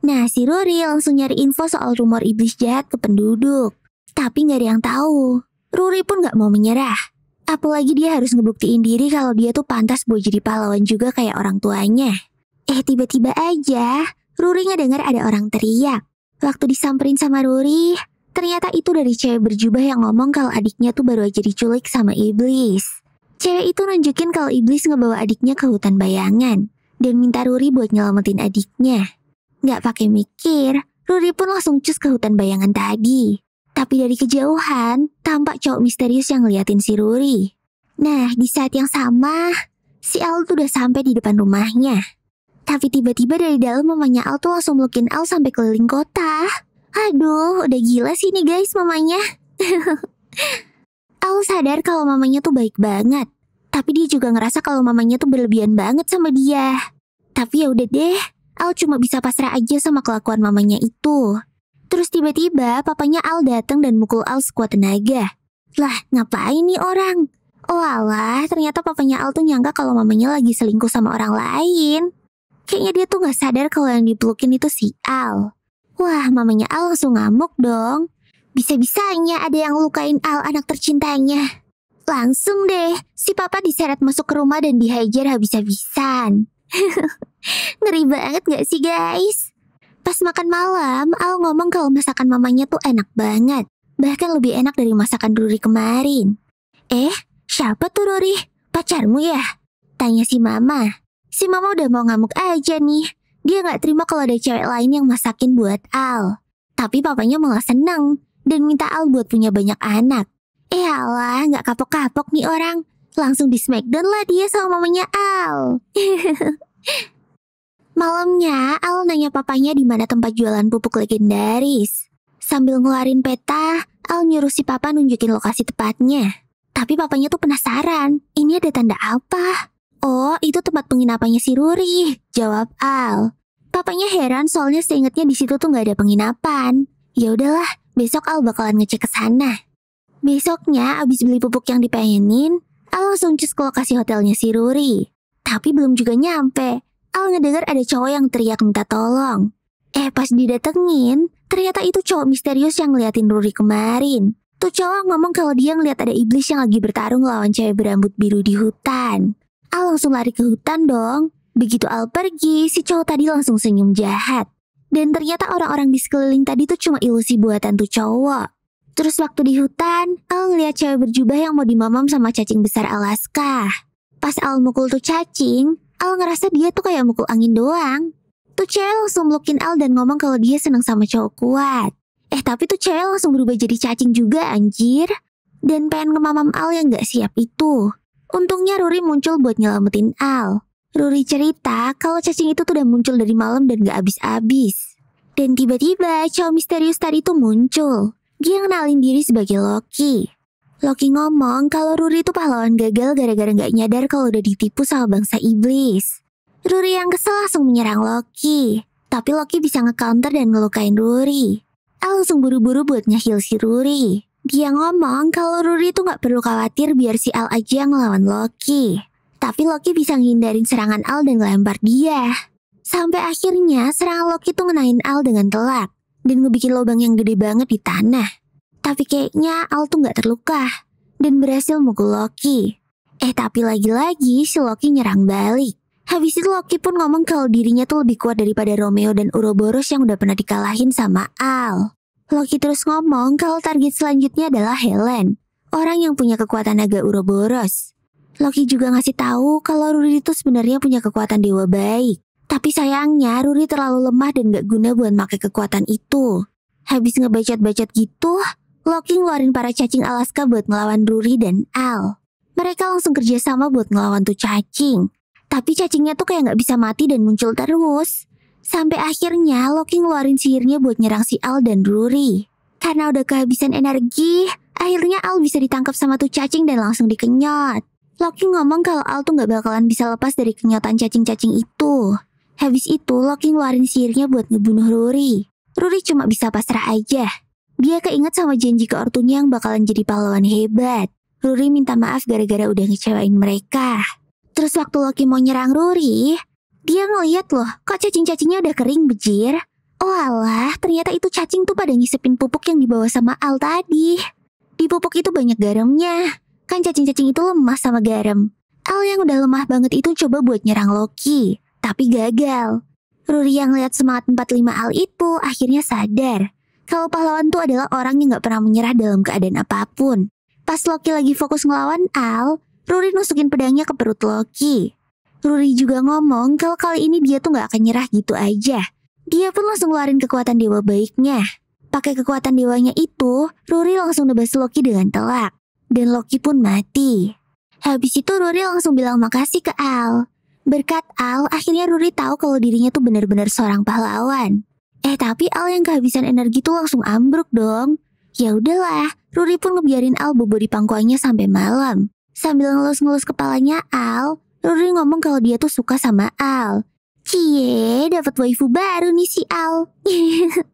Speaker 1: Nah, si Rory langsung nyari info soal rumor iblis jahat ke penduduk. Tapi nggak ada yang tahu. Rory pun nggak mau menyerah. Apalagi dia harus ngebuktiin diri kalau dia tuh pantas buat jadi pahlawan juga kayak orang tuanya. Eh, tiba-tiba aja, Rory ngedengar ada orang teriak. Waktu disamperin sama Rory, ternyata itu dari cewek berjubah yang ngomong kalau adiknya tuh baru aja diculik sama iblis. Cewek itu nunjukin kalau iblis ngebawa adiknya ke hutan bayangan dan minta Ruri buat nyelamatin adiknya. Nggak pakai mikir, Ruri pun langsung cus ke hutan bayangan tadi. Tapi dari kejauhan, tampak cowok misterius yang ngeliatin si Ruri. Nah, di saat yang sama, si Al tuh udah sampai di depan rumahnya. Tapi tiba-tiba dari dalam mamanya Al tuh langsung melukin Al sampai keliling kota. Aduh, udah gila sih nih guys mamanya. *laughs* Al sadar kalau mamanya tuh baik banget. Tapi dia juga ngerasa kalau mamanya tuh berlebihan banget sama dia. Tapi ya udah deh, Al cuma bisa pasrah aja sama kelakuan mamanya itu. Terus tiba-tiba papanya Al datang dan mukul Al sekuat tenaga. Lah, ngapain nih orang? Oh alah, ternyata papanya Al tuh nyangka kalau mamanya lagi selingkuh sama orang lain. Kayaknya dia tuh gak sadar kalau yang dipelukin itu si Al. Wah, mamanya Al langsung ngamuk dong. Bisa-bisanya ada yang lukain Al anak tercintanya. Langsung deh, si papa diseret masuk ke rumah dan dihajar habis-habisan. *laughs* Ngeri banget gak sih guys? Pas makan malam, Al ngomong kalau masakan mamanya tuh enak banget. Bahkan lebih enak dari masakan Ruri kemarin. Eh, siapa tuh Ruri? Pacarmu ya? Tanya si mama. Si mama udah mau ngamuk aja nih. Dia gak terima kalau ada cewek lain yang masakin buat Al. Tapi papanya malah seneng dan minta Al buat punya banyak anak. Eh alah, gak kapok-kapok nih orang. Langsung di smackdown lah dia sama mamanya Al. *laughs* Malamnya, Al nanya papanya di mana tempat jualan pupuk legendaris. Sambil ngeluarin peta, Al nyuruh si papa nunjukin lokasi tepatnya. Tapi papanya tuh penasaran, ini ada tanda apa? Oh, itu tempat penginapannya si Ruri, jawab Al. Papanya heran soalnya seingatnya di situ tuh nggak ada penginapan. Ya udahlah, besok Al bakalan ngecek ke sana. Besoknya, abis beli pupuk yang dipengenin, Al langsung cus ke lokasi hotelnya si Ruri. Tapi belum juga nyampe, Al ngedengar ada cowok yang teriak minta tolong. Eh pas didatengin, ternyata itu cowok misterius yang ngeliatin Ruri kemarin. Tuh cowok ngomong kalau dia ngeliat ada iblis yang lagi bertarung lawan cewek berambut biru di hutan. Al langsung lari ke hutan dong. Begitu Al pergi, si cowok tadi langsung senyum jahat. Dan ternyata orang-orang di sekeliling tadi tuh cuma ilusi buatan tuh cowok. Terus waktu di hutan, Al ngeliat cewek berjubah yang mau dimamam sama cacing besar Alaska. Pas Al mukul tuh cacing, Al ngerasa dia tuh kayak mukul angin doang. Tuh cewek langsung melukin Al dan ngomong kalau dia seneng sama cowok kuat. Eh tapi tuh cewek langsung berubah jadi cacing juga anjir. Dan pengen ngemamam Al yang gak siap itu. Untungnya Ruri muncul buat nyelamatin Al. Ruri cerita kalau cacing itu tuh udah muncul dari malam dan gak abis-abis. Dan tiba-tiba cowok misterius tadi tuh muncul. Dia ngenalin diri sebagai Loki. Loki ngomong kalau Ruri itu pahlawan gagal gara-gara nggak nyadar kalau udah ditipu sama bangsa iblis. Ruri yang kesel langsung menyerang Loki. Tapi Loki bisa ngecounter dan ngelukain Ruri. Al langsung buru-buru buat nyahil si Ruri. Dia ngomong kalau Ruri itu nggak perlu khawatir biar si Al aja yang ngelawan Loki. Tapi Loki bisa nghindarin serangan Al dan ngelempar dia. Sampai akhirnya serangan Loki itu ngenain Al dengan telak dan ngebikin lubang yang gede banget di tanah. Tapi kayaknya Al tuh gak terluka dan berhasil mukul Loki. Eh tapi lagi-lagi si Loki nyerang balik. Habis itu Loki pun ngomong kalau dirinya tuh lebih kuat daripada Romeo dan Uroboros yang udah pernah dikalahin sama Al. Loki terus ngomong kalau target selanjutnya adalah Helen, orang yang punya kekuatan naga Uroboros. Loki juga ngasih tahu kalau Ruri itu sebenarnya punya kekuatan dewa baik. Tapi sayangnya Ruri terlalu lemah dan gak guna buat pakai kekuatan itu. Habis ngebacot-bacot gitu, Loki ngeluarin para cacing Alaska buat ngelawan Ruri dan Al. Mereka langsung kerjasama buat ngelawan tuh cacing. Tapi cacingnya tuh kayak gak bisa mati dan muncul terus. Sampai akhirnya Loki ngeluarin sihirnya buat nyerang si Al dan Ruri. Karena udah kehabisan energi, akhirnya Al bisa ditangkap sama tuh cacing dan langsung dikenyot. Loki ngomong kalau Al tuh gak bakalan bisa lepas dari kenyotan cacing-cacing itu. Habis itu Loki ngeluarin sihirnya buat ngebunuh Ruri. Ruri cuma bisa pasrah aja. Dia keinget sama janji ke ortunya yang bakalan jadi pahlawan hebat. Ruri minta maaf gara-gara udah ngecewain mereka. Terus waktu Loki mau nyerang Ruri, dia ngeliat loh, kok cacing-cacingnya udah kering bejir. Oh alah, ternyata itu cacing tuh pada ngisepin pupuk yang dibawa sama Al tadi. Di pupuk itu banyak garamnya. Kan cacing-cacing itu lemah sama garam. Al yang udah lemah banget itu coba buat nyerang Loki tapi gagal. Ruri yang lihat semangat 45 Al itu akhirnya sadar kalau pahlawan itu adalah orang yang gak pernah menyerah dalam keadaan apapun. Pas Loki lagi fokus ngelawan Al, Ruri nusukin pedangnya ke perut Loki. Ruri juga ngomong kalau kali ini dia tuh gak akan nyerah gitu aja. Dia pun langsung ngeluarin kekuatan dewa baiknya. Pakai kekuatan dewanya itu, Ruri langsung nebas Loki dengan telak. Dan Loki pun mati. Habis itu Ruri langsung bilang makasih ke Al. Berkat Al, akhirnya Ruri tahu kalau dirinya tuh benar-benar seorang pahlawan. Eh tapi Al yang kehabisan energi tuh langsung ambruk dong. Ya udahlah, Ruri pun ngebiarin Al bobo di pangkuannya sampai malam. Sambil ngelus-ngelus kepalanya Al, Ruri ngomong kalau dia tuh suka sama Al. Cie, dapat waifu baru nih si Al. *laughs*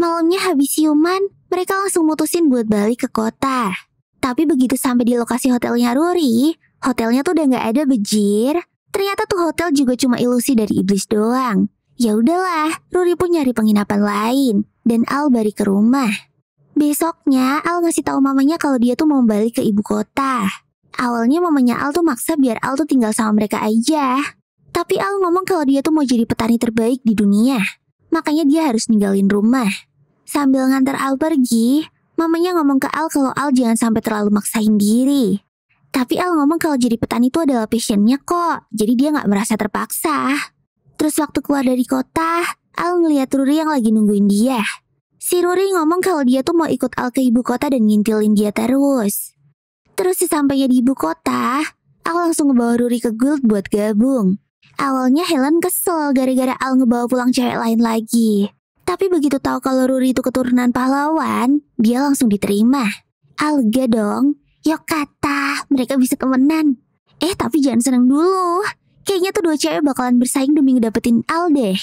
Speaker 1: Malamnya habis siuman, mereka langsung mutusin buat balik ke kota. Tapi begitu sampai di lokasi hotelnya Ruri, hotelnya tuh udah nggak ada bejir, Ternyata tuh hotel juga cuma ilusi dari iblis doang. Ya udahlah, Ruri pun nyari penginapan lain dan Al balik ke rumah. Besoknya Al ngasih tahu mamanya kalau dia tuh mau balik ke ibu kota. Awalnya mamanya Al tuh maksa biar Al tuh tinggal sama mereka aja. Tapi Al ngomong kalau dia tuh mau jadi petani terbaik di dunia. Makanya dia harus ninggalin rumah. Sambil ngantar Al pergi, mamanya ngomong ke Al kalau Al jangan sampai terlalu maksain diri. Tapi Al ngomong kalau jadi petani itu adalah passionnya kok, jadi dia nggak merasa terpaksa. Terus waktu keluar dari kota, Al ngeliat Ruri yang lagi nungguin dia. Si Ruri ngomong kalau dia tuh mau ikut Al ke ibu kota dan ngintilin dia terus. Terus sesampainya di ibu kota, Al langsung ngebawa Ruri ke guild buat gabung. Awalnya Helen kesel gara-gara Al ngebawa pulang cewek lain lagi. Tapi begitu tahu kalau Ruri itu keturunan pahlawan, dia langsung diterima. Alga dong, Yuk kata, mereka bisa temenan. Eh, tapi jangan seneng dulu. Kayaknya tuh dua cewek bakalan bersaing demi ngedapetin Al deh.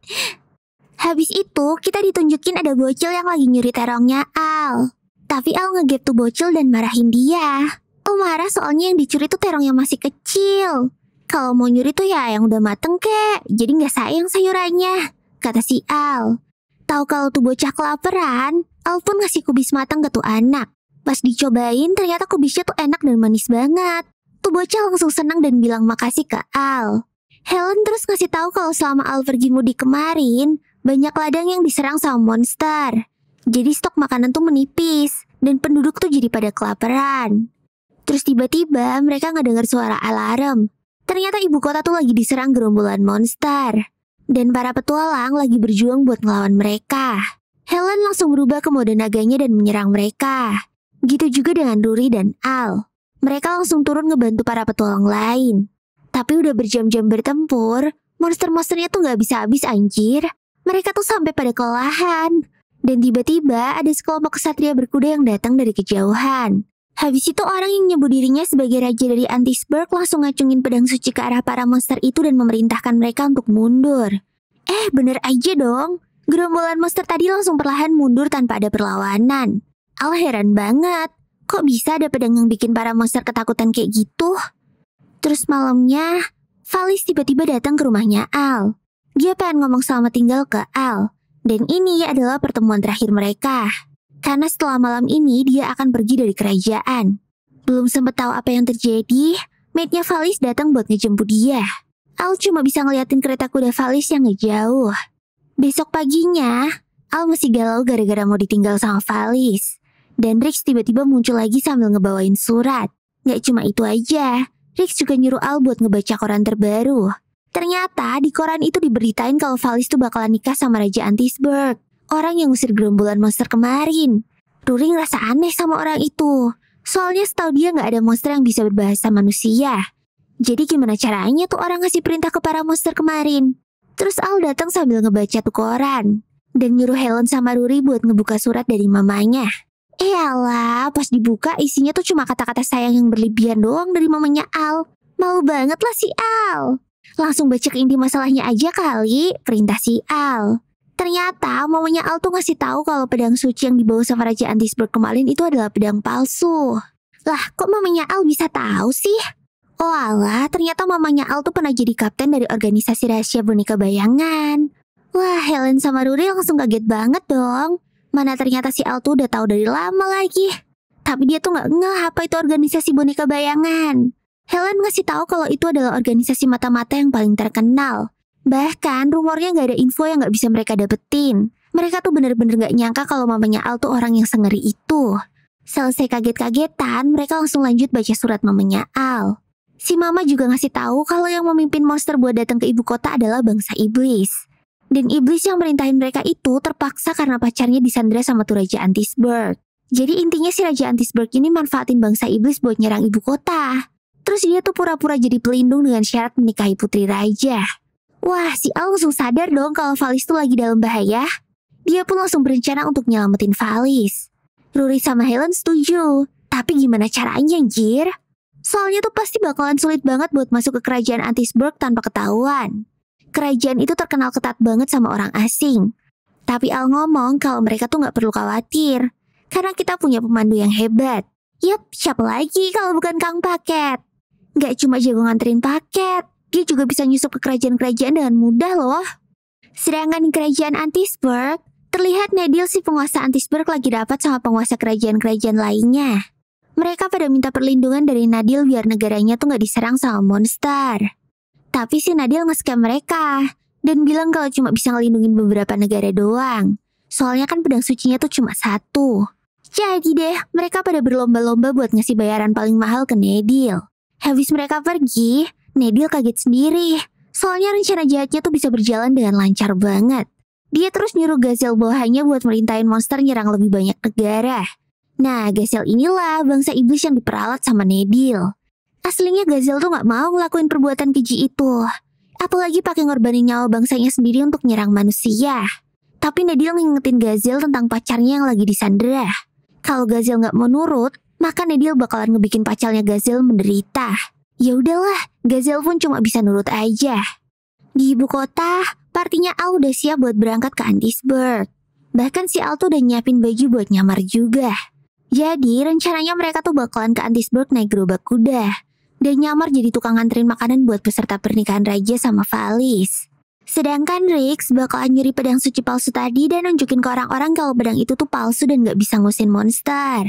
Speaker 1: *laughs* Habis itu, kita ditunjukin ada bocil yang lagi nyuri terongnya Al. Tapi Al ngegap tuh bocil dan marahin dia. Tuh oh, marah soalnya yang dicuri tuh terong yang masih kecil. Kalau mau nyuri tuh ya yang udah mateng kek, jadi nggak sayang sayurannya, kata si Al. Tahu kalau tuh bocah kelaperan, Al pun ngasih kubis mateng ke tuh anak. Pas dicobain, ternyata kubisnya tuh enak dan manis banget. Tuh bocah langsung senang dan bilang makasih ke Al. Helen terus ngasih tahu kalau selama Al pergi mudik kemarin, banyak ladang yang diserang sama monster. Jadi stok makanan tuh menipis, dan penduduk tuh jadi pada kelaparan. Terus tiba-tiba mereka ngedengar suara alarm. Ternyata ibu kota tuh lagi diserang gerombolan monster. Dan para petualang lagi berjuang buat ngelawan mereka. Helen langsung berubah ke mode naganya dan menyerang mereka. Gitu juga dengan Duri dan Al. Mereka langsung turun ngebantu para petualang lain. Tapi udah berjam-jam bertempur, monster-monsternya tuh gak bisa habis anjir. Mereka tuh sampai pada kelelahan. Dan tiba-tiba ada sekelompok kesatria berkuda yang datang dari kejauhan. Habis itu orang yang nyebut dirinya sebagai raja dari Antisburg langsung ngacungin pedang suci ke arah para monster itu dan memerintahkan mereka untuk mundur. Eh bener aja dong, gerombolan monster tadi langsung perlahan mundur tanpa ada perlawanan. Al heran banget. Kok bisa ada pedang yang bikin para monster ketakutan kayak gitu? Terus malamnya, Valis tiba-tiba datang ke rumahnya Al. Dia pengen ngomong selamat tinggal ke Al. Dan ini adalah pertemuan terakhir mereka. Karena setelah malam ini, dia akan pergi dari kerajaan. Belum sempat tahu apa yang terjadi, mate nya Valis datang buat ngejemput dia. Al cuma bisa ngeliatin kereta kuda Valis yang ngejauh. Besok paginya, Al masih galau gara-gara mau ditinggal sama Valis. Dan Rix tiba-tiba muncul lagi sambil ngebawain surat. Gak cuma itu aja, Rix juga nyuruh Al buat ngebaca koran terbaru. Ternyata di koran itu diberitain kalau Valis tuh bakalan nikah sama Raja Antisburg. Orang yang ngusir gerombolan monster kemarin. Ruri ngerasa aneh sama orang itu. Soalnya setahu dia nggak ada monster yang bisa berbahasa manusia. Jadi gimana caranya tuh orang ngasih perintah ke para monster kemarin? Terus Al datang sambil ngebaca tuh koran. Dan nyuruh Helen sama Ruri buat ngebuka surat dari mamanya. Iyalah, pas dibuka isinya tuh cuma kata-kata sayang yang berlebihan doang dari mamanya Al. Mau banget lah si Al. Langsung baca ke inti masalahnya aja kali, perintah si Al. Ternyata mamanya Al tuh ngasih tahu kalau pedang suci yang dibawa sama Raja Antisberg kemarin itu adalah pedang palsu. Lah, kok mamanya Al bisa tahu sih? Oh alah, ternyata mamanya Al tuh pernah jadi kapten dari organisasi rahasia boneka bayangan. Wah, Helen sama Ruri langsung kaget banget dong. Mana ternyata si Al tuh udah tahu dari lama lagi. Tapi dia tuh nggak ngeh apa itu organisasi boneka bayangan. Helen ngasih tahu kalau itu adalah organisasi mata-mata yang paling terkenal. Bahkan rumornya nggak ada info yang nggak bisa mereka dapetin. Mereka tuh bener-bener nggak -bener nyangka kalau mamanya Al tuh orang yang sengeri itu. Selesai kaget-kagetan, mereka langsung lanjut baca surat mamanya Al. Si mama juga ngasih tahu kalau yang memimpin monster buat datang ke ibu kota adalah bangsa iblis. Dan iblis yang merintahin mereka itu terpaksa karena pacarnya disandra sama tuh Raja Antisberg. Jadi intinya si Raja Antisberg ini manfaatin bangsa iblis buat nyerang ibu kota. Terus dia tuh pura-pura jadi pelindung dengan syarat menikahi putri raja. Wah, si Al langsung sadar dong kalau Valis tuh lagi dalam bahaya. Dia pun langsung berencana untuk nyelamatin Valis. Ruri sama Helen setuju. Tapi gimana caranya, anjir? Soalnya tuh pasti bakalan sulit banget buat masuk ke kerajaan Antisburg tanpa ketahuan kerajaan itu terkenal ketat banget sama orang asing. Tapi Al ngomong kalau mereka tuh nggak perlu khawatir, karena kita punya pemandu yang hebat. Yap, siapa lagi kalau bukan Kang Paket? Nggak cuma jago nganterin paket, dia juga bisa nyusup ke kerajaan-kerajaan dengan mudah loh. Sedangkan di kerajaan Antisburg, terlihat Nedil si penguasa Antisburg lagi dapat sama penguasa kerajaan-kerajaan lainnya. Mereka pada minta perlindungan dari Nadil biar negaranya tuh nggak diserang sama monster. Tapi si Nadil nge-scam mereka dan bilang kalau cuma bisa ngelindungin beberapa negara doang. Soalnya kan pedang sucinya tuh cuma satu. Jadi deh, mereka pada berlomba-lomba buat ngasih bayaran paling mahal ke Nadil. Habis mereka pergi, Nadil kaget sendiri. Soalnya rencana jahatnya tuh bisa berjalan dengan lancar banget. Dia terus nyuruh Gazel bawahannya buat merintahin monster nyerang lebih banyak negara. Nah, Gazel inilah bangsa iblis yang diperalat sama Nadil. Aslinya Gazel tuh gak mau ngelakuin perbuatan keji itu. Apalagi pakai ngorbanin nyawa bangsanya sendiri untuk nyerang manusia. Tapi Nadil ngingetin Gazel tentang pacarnya yang lagi disandera. Kalau Gazel gak mau nurut, maka Nadil bakalan ngebikin pacarnya Gazel menderita. Ya udahlah, Gazel pun cuma bisa nurut aja. Di ibu kota, partinya Al udah siap buat berangkat ke Antisburg. Bahkan si Al tuh udah nyiapin baju buat nyamar juga. Jadi rencananya mereka tuh bakalan ke Antisburg naik gerobak kuda dan nyamar jadi tukang nganterin makanan buat peserta pernikahan Raja sama Valis. Sedangkan Rix bakal nyuri pedang suci palsu tadi dan nunjukin ke orang-orang kalau pedang itu tuh palsu dan gak bisa ngusin monster.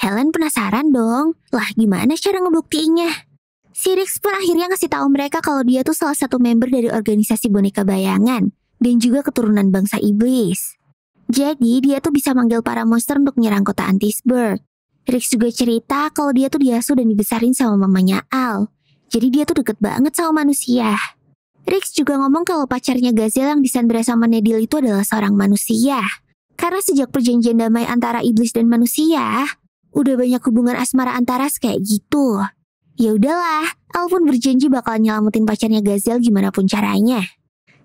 Speaker 1: Helen penasaran dong, lah gimana cara ngebuktiinnya? Si Rix pun akhirnya ngasih tahu mereka kalau dia tuh salah satu member dari organisasi boneka bayangan dan juga keturunan bangsa iblis. Jadi dia tuh bisa manggil para monster untuk nyerang kota Antisburg. Rix juga cerita kalau dia tuh diasuh dan dibesarin sama mamanya Al. Jadi dia tuh deket banget sama manusia. Rix juga ngomong kalau pacarnya Gazel yang disandera sama Nedil itu adalah seorang manusia. Karena sejak perjanjian damai antara iblis dan manusia, udah banyak hubungan asmara antara kayak gitu. Ya udahlah, Al pun berjanji bakal nyelamatin pacarnya Gazel gimana pun caranya.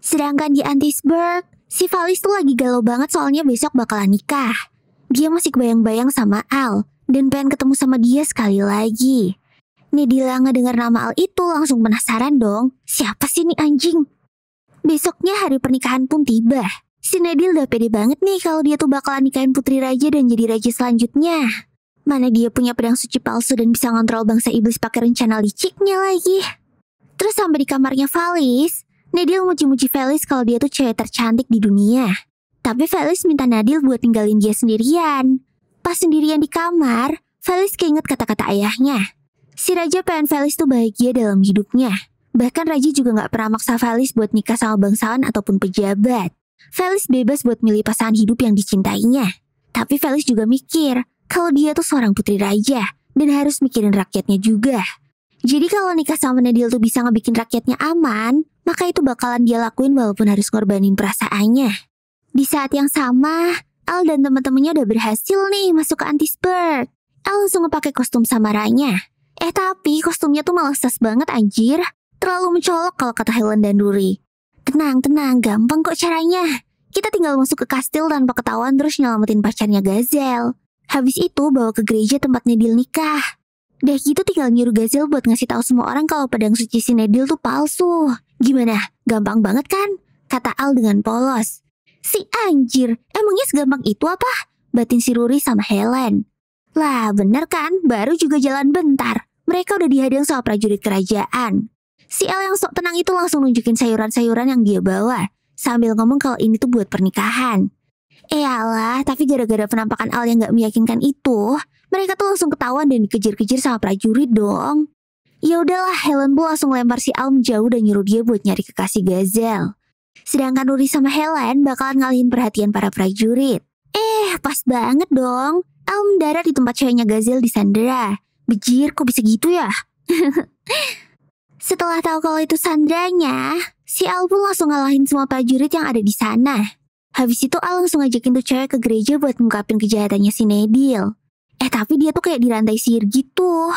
Speaker 1: Sedangkan di Antisburg, si Valis tuh lagi galau banget soalnya besok bakalan nikah. Dia masih kebayang-bayang sama Al, dan pengen ketemu sama dia sekali lagi. Dila ngedengar nama Al itu langsung penasaran dong, siapa sih nih anjing? Besoknya hari pernikahan pun tiba. Si Nadil udah pede banget nih kalau dia tuh bakalan nikahin putri raja dan jadi raja selanjutnya. Mana dia punya pedang suci palsu dan bisa ngontrol bangsa iblis pakai rencana liciknya lagi. Terus sampai di kamarnya Valis, Nadil muji-muji Valis kalau dia tuh cewek tercantik di dunia. Tapi Valis minta Nadil buat tinggalin dia sendirian. Pas sendirian di kamar, Felis keinget kata-kata ayahnya. Si Raja pengen Felis tuh bahagia dalam hidupnya. Bahkan Raja juga gak pernah maksa Felis buat nikah sama bangsawan ataupun pejabat. Felis bebas buat milih pasangan hidup yang dicintainya. Tapi Felis juga mikir kalau dia tuh seorang putri raja dan harus mikirin rakyatnya juga. Jadi kalau nikah sama Nadil tuh bisa ngebikin rakyatnya aman, maka itu bakalan dia lakuin walaupun harus ngorbanin perasaannya. Di saat yang sama, Al dan teman-temannya udah berhasil nih masuk ke Antisburg. Al langsung ngepakai kostum samaranya. Eh tapi kostumnya tuh malesas banget anjir. Terlalu mencolok kalau kata Helen dan Duri. Tenang, tenang, gampang kok caranya. Kita tinggal masuk ke kastil tanpa ketahuan terus nyelamatin pacarnya Gazel. Habis itu bawa ke gereja tempat Nedil nikah. Dah gitu tinggal nyuruh Gazel buat ngasih tahu semua orang kalau pedang suci si Nedil tuh palsu. Gimana? Gampang banget kan? Kata Al dengan polos. Si anjir, emangnya segampang itu apa? Batin si Ruri sama Helen. Lah, bener kan? Baru juga jalan bentar. Mereka udah dihadang soal prajurit kerajaan. Si El yang sok tenang itu langsung nunjukin sayuran-sayuran yang dia bawa. Sambil ngomong kalau ini tuh buat pernikahan. Eyalah, tapi gara-gara penampakan Al yang gak meyakinkan itu, mereka tuh langsung ketahuan dan dikejar-kejar sama prajurit dong. Ya udahlah, Helen pun langsung lempar si Al menjauh dan nyuruh dia buat nyari kekasih Gazelle. Sedangkan Nuri sama Helen bakalan ngalihin perhatian para prajurit. Eh, pas banget dong. Al mendarat di tempat ceweknya Gazil di Sandra. Bejir, kok bisa gitu ya? *laughs* Setelah tahu kalau itu Sandranya, si Al pun langsung ngalahin semua prajurit yang ada di sana. Habis itu Al langsung ngajakin tuh cewek ke gereja buat ngungkapin kejahatannya si Nedil. Eh tapi dia tuh kayak dirantai sihir gitu.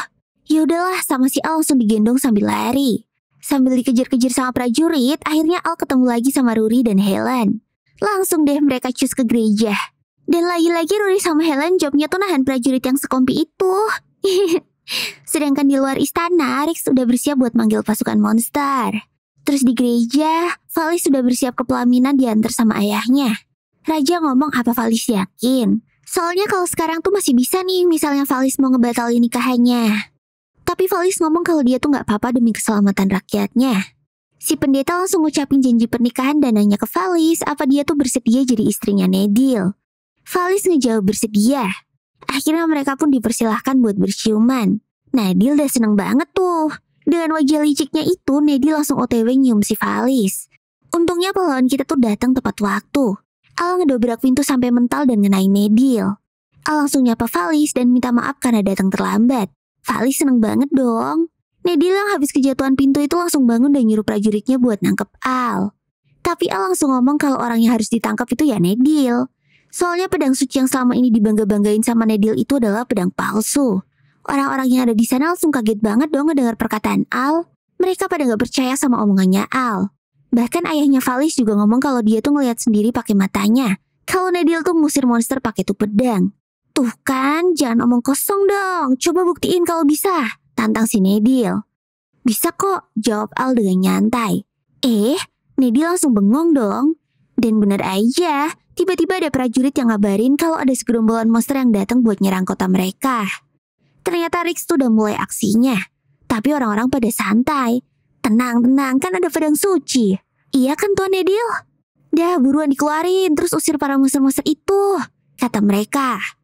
Speaker 1: Ya udahlah sama si Al langsung digendong sambil lari. Sambil dikejar-kejar sama prajurit, akhirnya Al ketemu lagi sama Ruri dan Helen. Langsung deh mereka cus ke gereja. Dan lagi-lagi Ruri sama Helen jobnya tuh nahan prajurit yang sekompi itu. *laughs* Sedangkan di luar istana, Rex sudah bersiap buat manggil pasukan monster. Terus di gereja, Valis sudah bersiap ke pelaminan diantar sama ayahnya. Raja ngomong apa Valis yakin. Soalnya kalau sekarang tuh masih bisa nih misalnya Valis mau ngebatalin nikahannya. Tapi Valis ngomong kalau dia tuh nggak apa-apa demi keselamatan rakyatnya. Si pendeta langsung ngucapin janji pernikahan dan nanya ke Valis apa dia tuh bersedia jadi istrinya Nedil. Valis ngejawab bersedia. Akhirnya mereka pun dipersilahkan buat berciuman. Nedil udah seneng banget tuh. Dengan wajah liciknya itu, Nedil langsung otw nyium si Valis. Untungnya pahlawan kita tuh datang tepat waktu. Al ngedobrak pintu sampai mental dan ngenain Nedil. Al langsung nyapa Valis dan minta maaf karena datang terlambat. Fali seneng banget dong. Nedil yang habis kejatuhan pintu itu langsung bangun dan nyuruh prajuritnya buat nangkep Al. Tapi Al langsung ngomong kalau orang yang harus ditangkap itu ya Nedil. Soalnya pedang suci yang selama ini dibangga-banggain sama Nedil itu adalah pedang palsu. Orang-orang yang ada di sana langsung kaget banget dong ngedengar perkataan Al. Mereka pada nggak percaya sama omongannya Al. Bahkan ayahnya Falis juga ngomong kalau dia tuh ngeliat sendiri pakai matanya. Kalau Nedil tuh ngusir monster pakai tuh pedang. Tuh kan, jangan omong kosong dong. Coba buktiin kalau bisa. Tantang si Nedil. Bisa kok, jawab Al dengan nyantai. Eh, Nedil langsung bengong dong. Dan benar aja, tiba-tiba ada prajurit yang ngabarin kalau ada segerombolan monster yang datang buat nyerang kota mereka. Ternyata Rix tuh udah mulai aksinya. Tapi orang-orang pada santai. Tenang, tenang, kan ada pedang suci. Iya kan Tuan Nedil? Dah buruan dikeluarin, terus usir para monster-monster itu, kata mereka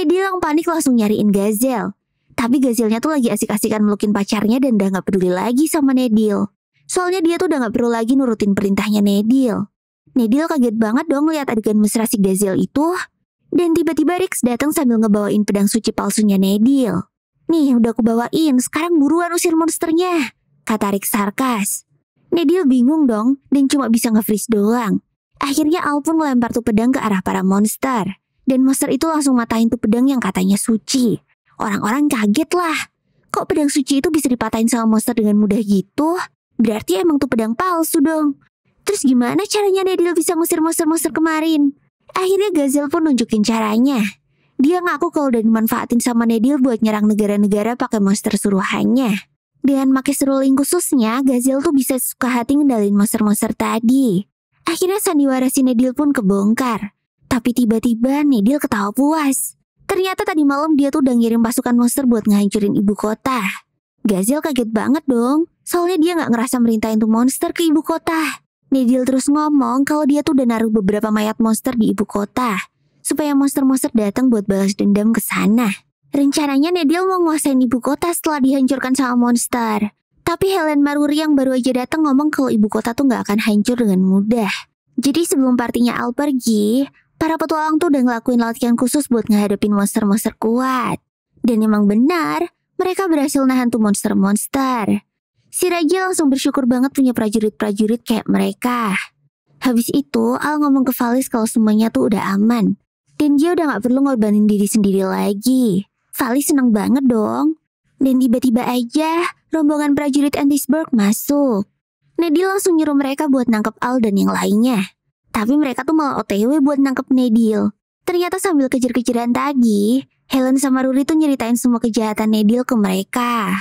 Speaker 1: yang panik langsung nyariin Gazel. Tapi Gazelnya tuh lagi asik-asikan melukin pacarnya dan udah gak peduli lagi sama Nedil. Soalnya dia tuh udah gak perlu lagi nurutin perintahnya Nedil. Nedil kaget banget dong lihat adegan mesra si Gazel itu. Dan tiba-tiba Rix datang sambil ngebawain pedang suci palsunya Nedil. Nih, udah aku bawain, sekarang buruan usir monsternya, kata Rix sarkas. Nedil bingung dong, dan cuma bisa nge-freeze doang. Akhirnya Al pun melempar tuh pedang ke arah para monster. Dan monster itu langsung matahin tuh pedang yang katanya suci. Orang-orang kaget lah. Kok pedang suci itu bisa dipatahin sama monster dengan mudah gitu? Berarti emang tuh pedang palsu dong. Terus gimana caranya Daedil bisa ngusir monster-monster kemarin? Akhirnya Gazel pun nunjukin caranya. Dia ngaku kalau udah dimanfaatin sama Nedil buat nyerang negara-negara pakai monster suruhannya. Dengan pakai seruling khususnya, Gazel tuh bisa suka hati ngendalin monster-monster tadi. Akhirnya sandiwara si Nedil pun kebongkar. Tapi tiba-tiba Nidil ketawa puas. Ternyata tadi malam dia tuh udah ngirim pasukan monster buat ngancurin ibu kota. Gazel kaget banget dong, soalnya dia nggak ngerasa merintahin tuh monster ke ibu kota. Nidil terus ngomong kalau dia tuh udah naruh beberapa mayat monster di ibu kota, supaya monster-monster datang buat balas dendam ke sana. Rencananya Nedil mau nguasain ibu kota setelah dihancurkan sama monster. Tapi Helen Maruri yang baru aja datang ngomong kalau ibu kota tuh nggak akan hancur dengan mudah. Jadi sebelum partinya Al pergi, Para petualang tuh udah ngelakuin latihan khusus buat ngehadapin monster-monster kuat. Dan emang benar, mereka berhasil nahan tuh monster-monster. Si Raja langsung bersyukur banget punya prajurit-prajurit kayak mereka. Habis itu, Al ngomong ke Valis kalau semuanya tuh udah aman. Dan dia udah gak perlu ngorbanin diri sendiri lagi. Valis seneng banget dong. Dan tiba-tiba aja, rombongan prajurit Antisburg masuk. Nedi nah, langsung nyuruh mereka buat nangkep Al dan yang lainnya. Tapi mereka tuh malah OTW buat nangkep Nedil. Ternyata sambil kejar-kejaran tadi, Helen sama Ruri tuh nyeritain semua kejahatan Nedil ke mereka.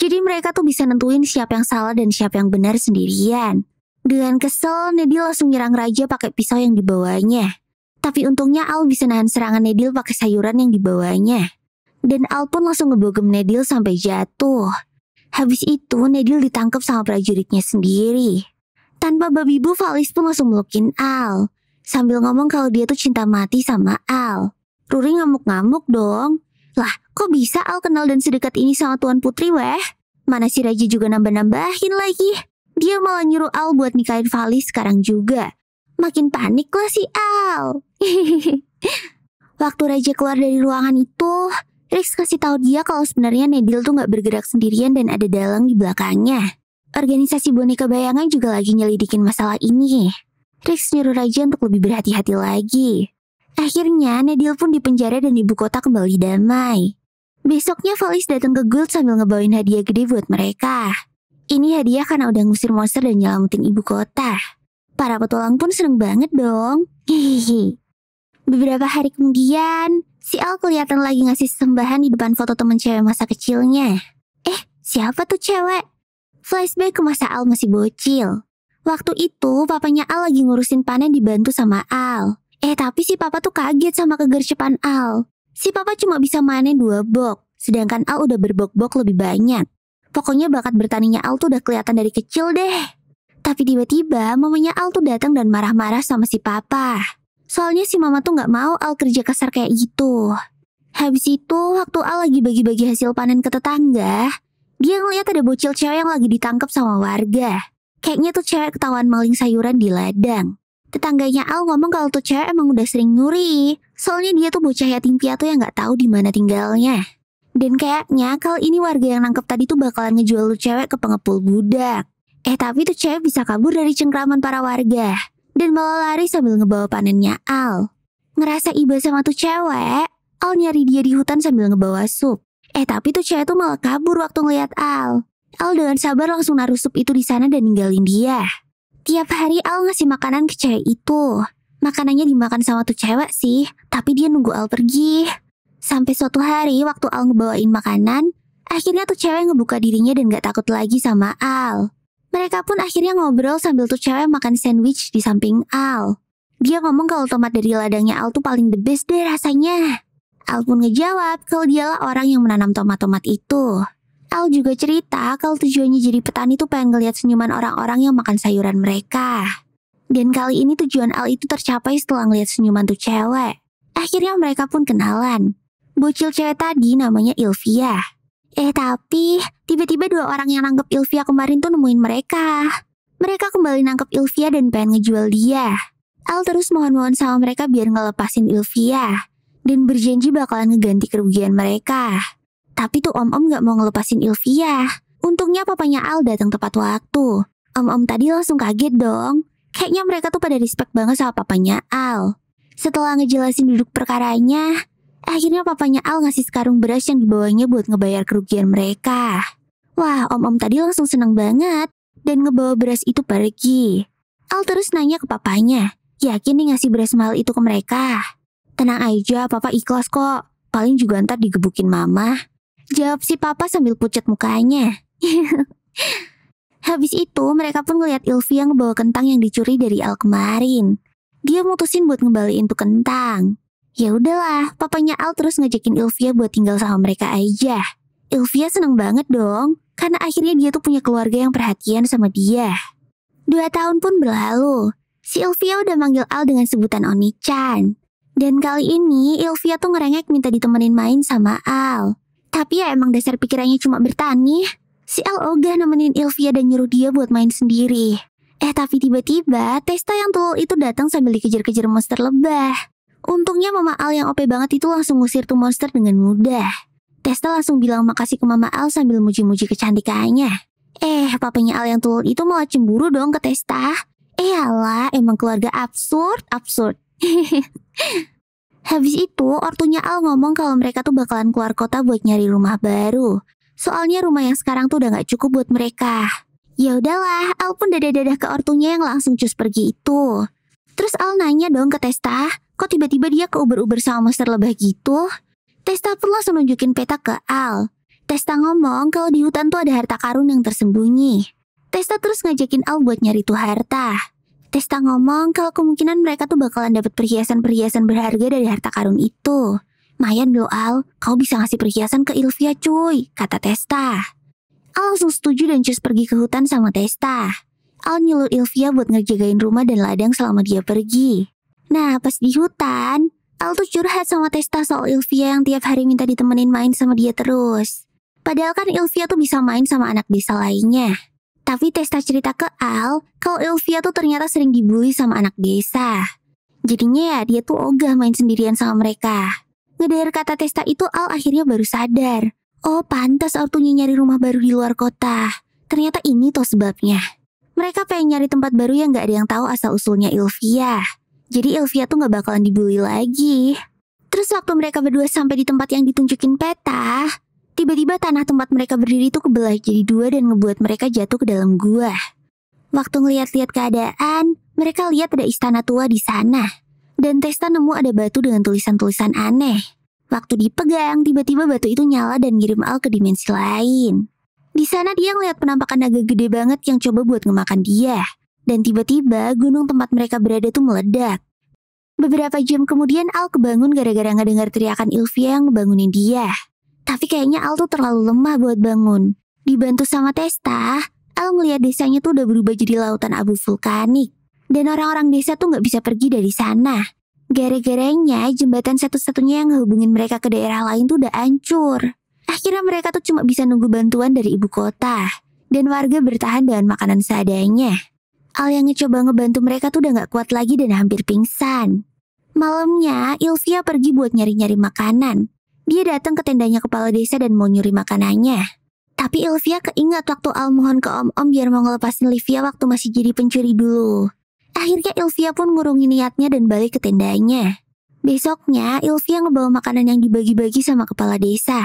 Speaker 1: Jadi mereka tuh bisa nentuin siapa yang salah dan siapa yang benar sendirian. Dengan kesel, Nedil langsung nyerang Raja pakai pisau yang dibawanya. Tapi untungnya Al bisa nahan serangan Nedil pakai sayuran yang dibawanya. Dan Al pun langsung ngebogem Nedil sampai jatuh. Habis itu, Nedil ditangkap sama prajuritnya sendiri. Tanpa babi bu, Falis pun langsung melukin Al. Sambil ngomong kalau dia tuh cinta mati sama Al. Ruri ngamuk-ngamuk dong. Lah, kok bisa Al kenal dan sedekat ini sama Tuan Putri, weh? Mana si Raja juga nambah-nambahin lagi. Dia malah nyuruh Al buat nikahin Falis sekarang juga. Makin panik lah si Al. *laughs* Waktu Raja keluar dari ruangan itu, Rix kasih tahu dia kalau sebenarnya Nedil tuh nggak bergerak sendirian dan ada dalang di belakangnya. Organisasi Boneka Bayangan juga lagi nyelidikin masalah ini. Rex nyuruh Raja untuk lebih berhati-hati lagi. Akhirnya, Nadil pun dipenjara dan ibu kota kembali damai. Besoknya, Valis datang ke Guild sambil ngebawain hadiah gede buat mereka. Ini hadiah karena udah ngusir monster dan nyelamatin ibu kota. Para petualang pun seneng banget dong. Hehehe. Beberapa hari kemudian, si Al kelihatan lagi ngasih sembahan di depan foto teman cewek masa kecilnya. Eh, siapa tuh cewek? Flashback ke masa Al masih bocil. Waktu itu papanya Al lagi ngurusin panen dibantu sama Al. Eh tapi si papa tuh kaget sama kegercepan Al. Si papa cuma bisa manen dua bok, sedangkan Al udah berbok-bok lebih banyak. Pokoknya bakat bertaninya Al tuh udah kelihatan dari kecil deh. Tapi tiba-tiba mamanya Al tuh datang dan marah-marah sama si papa. Soalnya si mama tuh gak mau Al kerja kasar kayak gitu. Habis itu waktu Al lagi bagi-bagi hasil panen ke tetangga, dia ngeliat ada bocil cewek yang lagi ditangkap sama warga. Kayaknya tuh cewek ketahuan maling sayuran di ladang. Tetangganya Al ngomong kalau tuh cewek emang udah sering nyuri. Soalnya dia tuh bocah yatim piatu yang gak tahu di mana tinggalnya. Dan kayaknya kalau ini warga yang nangkep tadi tuh bakalan ngejual tuh cewek ke pengepul budak. Eh tapi tuh cewek bisa kabur dari cengkraman para warga. Dan malah lari sambil ngebawa panennya Al. Ngerasa iba sama tuh cewek, Al nyari dia di hutan sambil ngebawa sup. Eh tapi tuh cewek tuh malah kabur waktu ngeliat Al. Al dengan sabar langsung naruh sup itu di sana dan ninggalin dia. Tiap hari Al ngasih makanan ke cewek itu. Makanannya dimakan sama tuh cewek sih, tapi dia nunggu Al pergi. Sampai suatu hari waktu Al ngebawain makanan, akhirnya tuh cewek ngebuka dirinya dan gak takut lagi sama Al. Mereka pun akhirnya ngobrol sambil tuh cewek makan sandwich di samping Al. Dia ngomong kalau tomat dari ladangnya Al tuh paling the best deh rasanya. Al pun ngejawab kalau dialah orang yang menanam tomat-tomat itu. Al juga cerita kalau tujuannya jadi petani tuh pengen ngeliat senyuman orang-orang yang makan sayuran mereka. Dan kali ini tujuan Al itu tercapai setelah ngeliat senyuman tuh cewek. Akhirnya mereka pun kenalan. Bocil cewek tadi namanya Ilvia. Eh tapi, tiba-tiba dua orang yang nangkep Ilvia kemarin tuh nemuin mereka. Mereka kembali nangkep Ilvia dan pengen ngejual dia. Al terus mohon-mohon sama mereka biar ngelepasin Ilvia dan berjanji bakalan ngeganti kerugian mereka. Tapi tuh om-om gak mau ngelepasin Ilvia. Untungnya papanya Al datang tepat waktu. Om-om tadi langsung kaget dong. Kayaknya mereka tuh pada respect banget sama papanya Al. Setelah ngejelasin duduk perkaranya, akhirnya papanya Al ngasih sekarung beras yang dibawanya buat ngebayar kerugian mereka. Wah, om-om tadi langsung seneng banget dan ngebawa beras itu pergi. Al terus nanya ke papanya, yakin nih ngasih beras mahal itu ke mereka? Tenang aja, papa ikhlas kok. Paling juga ntar digebukin mama. Jawab si papa sambil pucat mukanya. *laughs* Habis itu, mereka pun ngeliat Ilvi yang membawa kentang yang dicuri dari Al kemarin. Dia mutusin buat ngebalikin tuh kentang. Ya udahlah, papanya Al terus ngajakin Ilvia buat tinggal sama mereka aja. Ilvia seneng banget dong, karena akhirnya dia tuh punya keluarga yang perhatian sama dia. Dua tahun pun berlalu, si Ilvia udah manggil Al dengan sebutan Oni-chan. Dan kali ini Ilvia tuh ngerengek minta ditemenin main sama Al. Tapi ya emang dasar pikirannya cuma bertani. Si Al ogah nemenin Ilvia dan nyuruh dia buat main sendiri. Eh tapi tiba-tiba Testa yang tuh itu datang sambil dikejar-kejar monster lebah. Untungnya Mama Al yang OP banget itu langsung ngusir tuh monster dengan mudah. Testa langsung bilang makasih ke Mama Al sambil muji-muji kecantikannya. Eh, papanya Al yang tulul itu malah cemburu dong ke Testa. Eh alah, emang keluarga absurd, absurd. *laughs* Habis itu, ortunya Al ngomong kalau mereka tuh bakalan keluar kota buat nyari rumah baru. Soalnya rumah yang sekarang tuh udah gak cukup buat mereka. Ya udahlah, Al pun dadah-dadah ke ortunya yang langsung cus pergi itu. Terus Al nanya dong ke Testa, kok tiba-tiba dia ke uber uber sama monster lebah gitu? Testa pun langsung nunjukin peta ke Al. Testa ngomong kalau di hutan tuh ada harta karun yang tersembunyi. Testa terus ngajakin Al buat nyari tuh harta. Testa ngomong kalau kemungkinan mereka tuh bakalan dapat perhiasan-perhiasan berharga dari harta karun itu. Mayan loh Al, kau bisa ngasih perhiasan ke Ilvia cuy, kata Testa. Al langsung setuju dan cus pergi ke hutan sama Testa. Al nyulur Ilvia buat ngejagain rumah dan ladang selama dia pergi. Nah, pas di hutan, Al tuh curhat sama Testa soal Ilvia yang tiap hari minta ditemenin main sama dia terus. Padahal kan Ilvia tuh bisa main sama anak desa lainnya. Tapi Testa cerita ke Al, kalau Ilvia tuh ternyata sering dibully sama anak desa. Jadinya ya dia tuh ogah main sendirian sama mereka. Ngedengar kata Testa itu Al akhirnya baru sadar. Oh pantas ortunya nyari rumah baru di luar kota. Ternyata ini toh sebabnya. Mereka pengen nyari tempat baru yang gak ada yang tahu asal-usulnya Ilvia. Jadi Ilvia tuh gak bakalan dibully lagi. Terus waktu mereka berdua sampai di tempat yang ditunjukin peta, Tiba-tiba tanah tempat mereka berdiri itu kebelah jadi dua dan ngebuat mereka jatuh ke dalam gua. Waktu ngeliat-liat keadaan, mereka lihat ada istana tua di sana. Dan Testa nemu ada batu dengan tulisan-tulisan aneh. Waktu dipegang, tiba-tiba batu itu nyala dan ngirim Al ke dimensi lain. Di sana dia ngeliat penampakan naga gede banget yang coba buat ngemakan dia. Dan tiba-tiba gunung tempat mereka berada tuh meledak. Beberapa jam kemudian Al kebangun gara-gara ngedengar teriakan Ilvia yang ngebangunin dia. Tapi kayaknya Al tuh terlalu lemah buat bangun. Dibantu sama Testa, Al melihat desanya tuh udah berubah jadi lautan abu vulkanik. Dan orang-orang desa tuh gak bisa pergi dari sana. Gara-garanya, jembatan satu-satunya yang ngehubungin mereka ke daerah lain tuh udah hancur. Akhirnya mereka tuh cuma bisa nunggu bantuan dari ibu kota. Dan warga bertahan dengan makanan seadanya. Al yang ngecoba ngebantu mereka tuh udah gak kuat lagi dan hampir pingsan. Malamnya, Ilvia pergi buat nyari-nyari makanan. Dia datang ke tendanya kepala desa dan mau nyuri makanannya. Tapi Ilvia keingat waktu Al mohon ke om-om biar mau ngelepasin Livia waktu masih jadi pencuri dulu. Akhirnya Ilvia pun ngurungi niatnya dan balik ke tendanya. Besoknya, Ilvia ngebawa makanan yang dibagi-bagi sama kepala desa.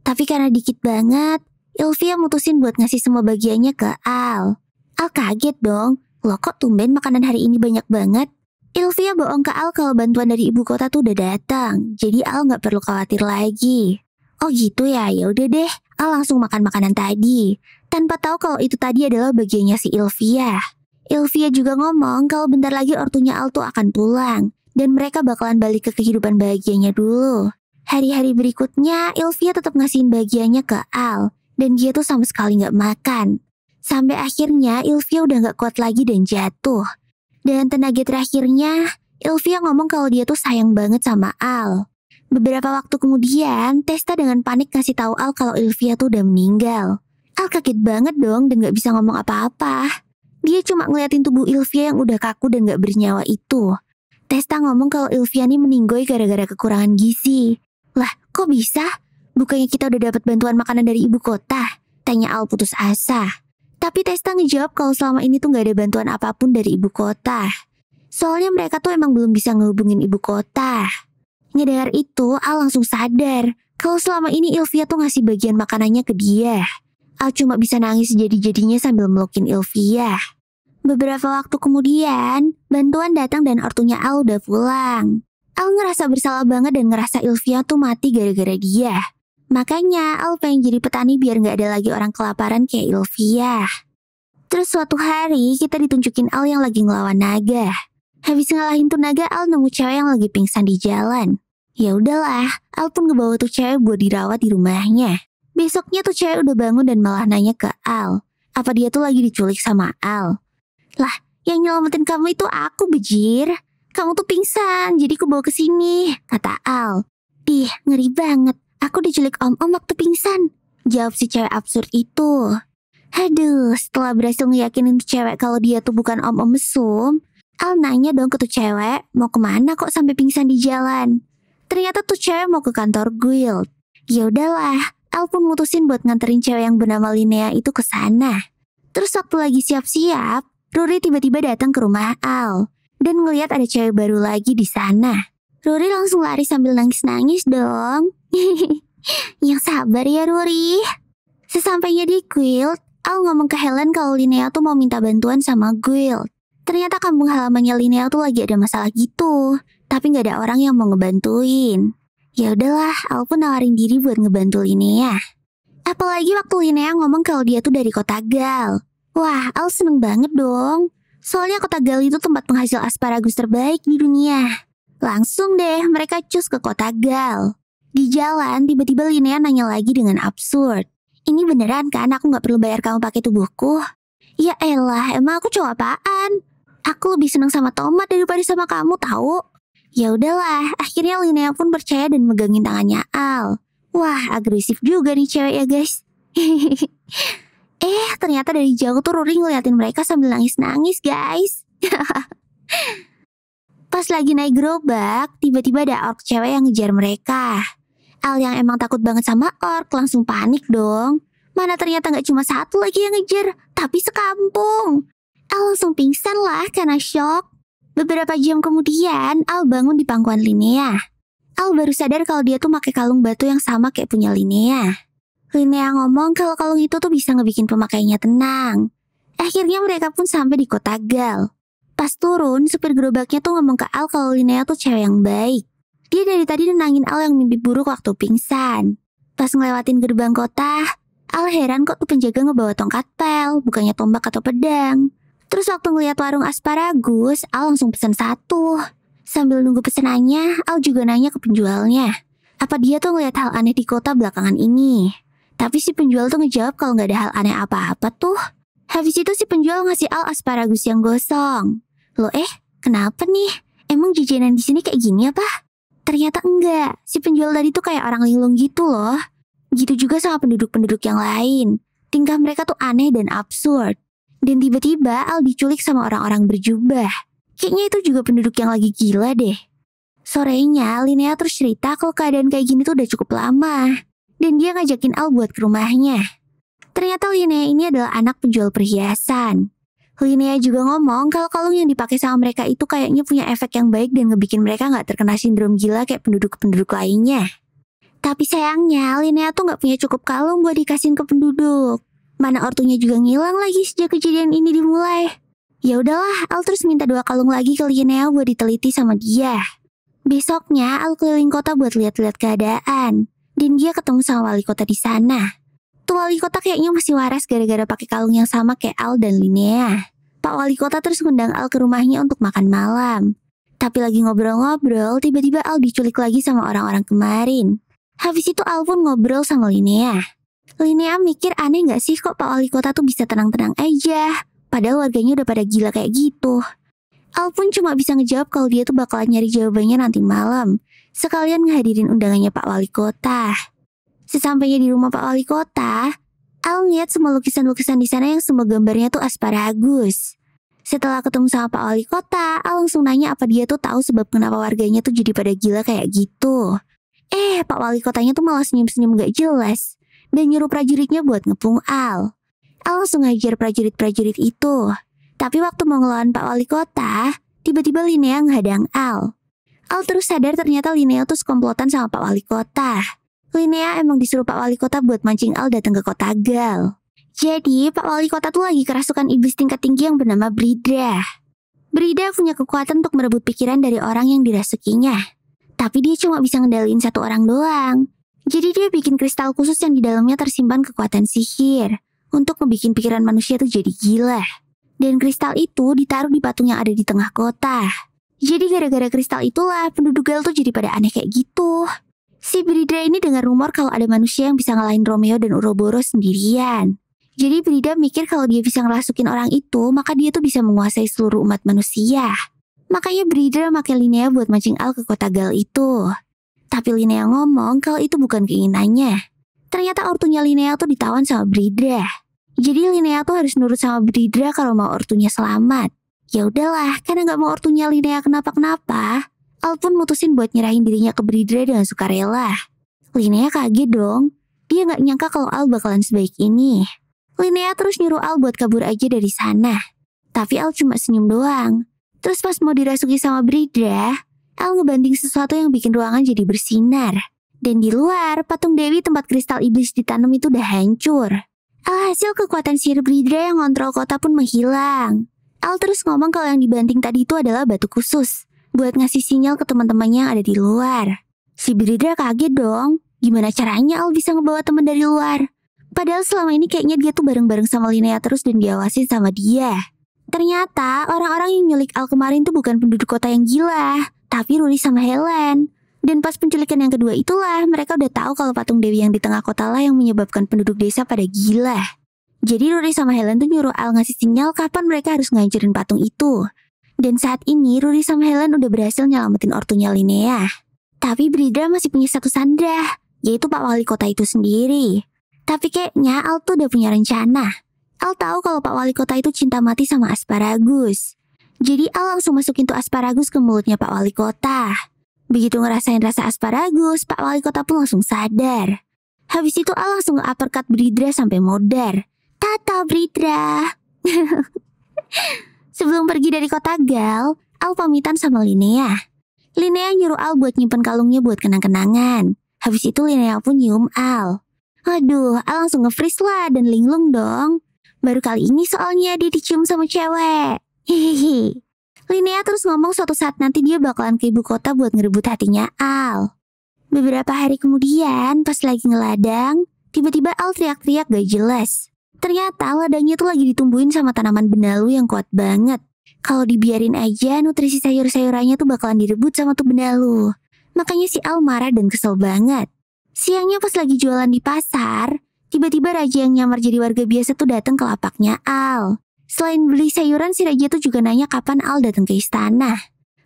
Speaker 1: Tapi karena dikit banget, Ilvia mutusin buat ngasih semua bagiannya ke Al. Al kaget dong, Lo kok tumben makanan hari ini banyak banget? Ilvia bohong ke Al kalau bantuan dari ibu kota tuh udah datang, jadi Al nggak perlu khawatir lagi. Oh gitu ya, ya udah deh. Al langsung makan makanan tadi, tanpa tahu kalau itu tadi adalah bagiannya si Ilvia. Ilvia juga ngomong kalau bentar lagi ortunya Al tuh akan pulang, dan mereka bakalan balik ke kehidupan bahagianya dulu. Hari-hari berikutnya, Ilvia tetap ngasihin bagiannya ke Al, dan dia tuh sama sekali nggak makan. Sampai akhirnya Ilvia udah nggak kuat lagi dan jatuh. Dan tenaga terakhirnya, Ilvia ngomong kalau dia tuh sayang banget sama Al. Beberapa waktu kemudian, Testa dengan panik kasih tahu Al kalau Ilvia tuh udah meninggal. Al kaget banget dong dan gak bisa ngomong apa-apa. Dia cuma ngeliatin tubuh Ilvia yang udah kaku dan gak bernyawa itu. Testa ngomong kalau Ilvia nih meninggoy gara-gara kekurangan gizi. Lah, kok bisa? Bukannya kita udah dapat bantuan makanan dari ibu kota? Tanya Al putus asa. Tapi Tessa ngejawab kalau selama ini tuh nggak ada bantuan apapun dari ibu kota. Soalnya mereka tuh emang belum bisa ngehubungin ibu kota. Ngedengar itu, Al langsung sadar kalau selama ini Ilvia tuh ngasih bagian makanannya ke dia. Al cuma bisa nangis jadi-jadinya sambil melukin Ilvia. Beberapa waktu kemudian, bantuan datang dan ortunya Al udah pulang. Al ngerasa bersalah banget dan ngerasa Ilvia tuh mati gara-gara dia. Makanya Al pengen jadi petani biar nggak ada lagi orang kelaparan kayak Ilvia. Terus suatu hari kita ditunjukin Al yang lagi ngelawan naga. Habis ngalahin tuh naga Al nemu cewek yang lagi pingsan di jalan. Ya udahlah, Al pun ngebawa tuh cewek buat dirawat di rumahnya. Besoknya tuh cewek udah bangun dan malah nanya ke Al. Apa dia tuh lagi diculik sama Al? Lah, yang nyelamatin kamu itu aku, Bejir. Kamu tuh pingsan, jadi aku bawa ke sini, kata Al. Dih, ngeri banget. Aku diculik om-om waktu pingsan. Jawab si cewek absurd itu. Aduh, setelah berhasil ngeyakinin si cewek kalau dia tuh bukan om-om mesum, Al nanya dong ke tuh cewek, mau kemana kok sampai pingsan di jalan? Ternyata tuh cewek mau ke kantor guild. Ya udahlah, Al pun mutusin buat nganterin cewek yang bernama Linnea itu ke sana. Terus waktu lagi siap-siap, Rory tiba-tiba datang ke rumah Al dan ngeliat ada cewek baru lagi di sana. Rory langsung lari sambil nangis-nangis dong. *laughs* yang sabar ya Ruri. Sesampainya di Guild, Al ngomong ke Helen kalau Linnea tuh mau minta bantuan sama Guild. Ternyata kampung halamannya Linnea tuh lagi ada masalah gitu, tapi nggak ada orang yang mau ngebantuin. Ya udahlah, Al pun nawarin diri buat ngebantu Linnea. Apalagi waktu Linnea ngomong kalau dia tuh dari kota Gal. Wah, Al seneng banget dong. Soalnya kota Gal itu tempat penghasil asparagus terbaik di dunia. Langsung deh mereka cus ke kota Gal. Di jalan, tiba-tiba Linnea nanya lagi dengan absurd. Ini beneran kan aku gak perlu bayar kamu pakai tubuhku? Ya elah, emang aku cowok apaan? Aku lebih seneng sama tomat daripada sama kamu, tahu? Ya udahlah, akhirnya Linnea pun percaya dan megangin tangannya Al. Wah, agresif juga nih cewek ya guys. *laughs* eh, ternyata dari jauh tuh Ruri ngeliatin mereka sambil nangis-nangis guys. *laughs* Pas lagi naik gerobak, tiba-tiba ada orc cewek yang ngejar mereka. Al yang emang takut banget sama ork langsung panik dong. Mana ternyata nggak cuma satu lagi yang ngejar, tapi sekampung. Al langsung pingsan lah karena shock. Beberapa jam kemudian, Al bangun di pangkuan Linnea. Al baru sadar kalau dia tuh pakai kalung batu yang sama kayak punya Linnea. Linnea ngomong kalau kalung itu tuh bisa ngebikin pemakainya tenang. Akhirnya mereka pun sampai di kota Gal. Pas turun, supir gerobaknya tuh ngomong ke Al kalau Linnea tuh cewek yang baik. Dia dari tadi nenangin Al yang mimpi buruk waktu pingsan. Pas ngelewatin gerbang kota, Al heran kok penjaga ngebawa tongkat pel, bukannya tombak atau pedang. Terus waktu ngeliat warung asparagus, Al langsung pesan satu. Sambil nunggu pesenannya, Al juga nanya ke penjualnya. Apa dia tuh ngeliat hal aneh di kota belakangan ini? Tapi si penjual tuh ngejawab kalau nggak ada hal aneh apa-apa tuh. Habis itu si penjual ngasih Al asparagus yang gosong. Loh eh, kenapa nih? Emang jajanan di sini kayak gini apa? Ternyata enggak, si penjual tadi tuh kayak orang linglung gitu loh. Gitu juga sama penduduk-penduduk yang lain. Tingkah mereka tuh aneh dan absurd. Dan tiba-tiba Al diculik sama orang-orang berjubah. Kayaknya itu juga penduduk yang lagi gila deh. Sorenya, Linnea terus cerita kalau keadaan kayak gini tuh udah cukup lama. Dan dia ngajakin Al buat ke rumahnya. Ternyata Linnea ini adalah anak penjual perhiasan. Linnea juga ngomong kalau kalung yang dipakai sama mereka itu kayaknya punya efek yang baik dan ngebikin mereka nggak terkena sindrom gila kayak penduduk-penduduk lainnya. Tapi sayangnya, Linnea tuh nggak punya cukup kalung buat dikasihin ke penduduk. Mana ortunya juga ngilang lagi sejak kejadian ini dimulai. Ya udahlah, Al terus minta dua kalung lagi ke Linnea buat diteliti sama dia. Besoknya, Al keliling kota buat lihat-lihat keadaan. Dan dia ketemu sama wali kota di sana. Satu wali kota kayaknya masih waras gara-gara pakai kalung yang sama kayak Al dan Linnea. Pak wali kota terus mengundang Al ke rumahnya untuk makan malam. Tapi lagi ngobrol-ngobrol, tiba-tiba Al diculik lagi sama orang-orang kemarin. Habis itu Al pun ngobrol sama Linnea. Linnea mikir aneh gak sih kok Pak Wali Kota tuh bisa tenang-tenang aja. Padahal warganya udah pada gila kayak gitu. Al pun cuma bisa ngejawab kalau dia tuh bakalan nyari jawabannya nanti malam. Sekalian ngehadirin undangannya Pak Wali Kota. Sesampainya di rumah Pak Wali Kota, Al ngeliat semua lukisan-lukisan di sana yang semua gambarnya tuh asparagus. Setelah ketemu sama Pak Wali Kota, Al langsung nanya apa dia tuh tahu sebab kenapa warganya tuh jadi pada gila kayak gitu. Eh, Pak Wali Kotanya tuh malah senyum-senyum gak jelas dan nyuruh prajuritnya buat ngepung Al. Al langsung ngajar prajurit-prajurit itu. Tapi waktu mau ngelawan Pak Wali Kota, tiba-tiba Linnea menghadang Al. Al terus sadar ternyata Linnea tuh sekomplotan sama Pak Wali Kota. Linnea emang disuruh Pak Wali Kota buat mancing Al datang ke kota Gal. Jadi, Pak Wali Kota tuh lagi kerasukan iblis tingkat tinggi yang bernama Brida. Brida punya kekuatan untuk merebut pikiran dari orang yang dirasukinya. Tapi dia cuma bisa ngendaliin satu orang doang. Jadi dia bikin kristal khusus yang di dalamnya tersimpan kekuatan sihir. Untuk membuat pikiran manusia tuh jadi gila. Dan kristal itu ditaruh di patung yang ada di tengah kota. Jadi gara-gara kristal itulah penduduk Gal tuh jadi pada aneh kayak gitu. Si Brida ini dengar rumor kalau ada manusia yang bisa ngalahin Romeo dan Uroboro sendirian. Jadi Brida mikir kalau dia bisa ngelasukin orang itu, maka dia tuh bisa menguasai seluruh umat manusia. Makanya Brida pakai Linnea buat mancing Al ke kota Gal itu. Tapi Linnea ngomong kalau itu bukan keinginannya. Ternyata ortunya Linnea tuh ditawan sama Brida. Jadi Linnea tuh harus nurut sama Brida kalau mau ortunya selamat. Ya udahlah, karena nggak mau ortunya Linnea kenapa-kenapa, Al pun mutusin buat nyerahin dirinya ke Bridra dengan sukarela. Linnea kaget dong. Dia nggak nyangka kalau Al bakalan sebaik ini. Linnea terus nyuruh Al buat kabur aja dari sana. Tapi Al cuma senyum doang. Terus pas mau dirasuki sama Bridra, Al ngebanting sesuatu yang bikin ruangan jadi bersinar. Dan di luar, patung Dewi tempat kristal iblis ditanam itu udah hancur. Alhasil kekuatan sihir Bridra yang ngontrol kota pun menghilang. Al terus ngomong kalau yang dibanting tadi itu adalah batu khusus buat ngasih sinyal ke teman-temannya yang ada di luar. Si Bridra kaget dong, gimana caranya Al bisa ngebawa teman dari luar? Padahal selama ini kayaknya dia tuh bareng-bareng sama Linnea terus dan diawasin sama dia. Ternyata orang-orang yang nyulik Al kemarin tuh bukan penduduk kota yang gila, tapi Ruli sama Helen. Dan pas penculikan yang kedua itulah mereka udah tahu kalau patung dewi yang di tengah kota lah yang menyebabkan penduduk desa pada gila. Jadi Ruri sama Helen tuh nyuruh Al ngasih sinyal kapan mereka harus ngancurin patung itu. Dan saat ini Ruri sama Helen udah berhasil nyelamatin ortunya Linnea. Tapi Bridra masih punya satu sandra, yaitu Pak Wali Kota itu sendiri. Tapi kayaknya Al tuh udah punya rencana. Al tahu kalau Pak Wali Kota itu cinta mati sama asparagus. Jadi Al langsung masukin tuh asparagus ke mulutnya Pak Wali Kota. Begitu ngerasain rasa asparagus, Pak Wali Kota pun langsung sadar. Habis itu Al langsung uppercut Bridra sampai modar. Tata Bridra. *laughs* Sebelum pergi dari kota Gal, Al pamitan sama Linnea. Linnea nyuruh Al buat nyimpen kalungnya buat kenang-kenangan. Habis itu Linnea pun nyium Al. Aduh, Al langsung nge-freeze lah dan linglung dong. Baru kali ini soalnya dia dicium sama cewek. Hehehe. Linnea terus ngomong suatu saat nanti dia bakalan ke ibu kota buat ngerebut hatinya Al. Beberapa hari kemudian, pas lagi ngeladang, tiba-tiba Al teriak-teriak gak jelas. Ternyata ladangnya tuh lagi ditumbuhin sama tanaman benalu yang kuat banget. Kalau dibiarin aja, nutrisi sayur-sayurannya tuh bakalan direbut sama tuh benalu. Makanya si Al marah dan kesel banget. Siangnya pas lagi jualan di pasar, tiba-tiba Raja yang nyamar jadi warga biasa tuh datang ke lapaknya Al. Selain beli sayuran, si Raja tuh juga nanya kapan Al datang ke istana.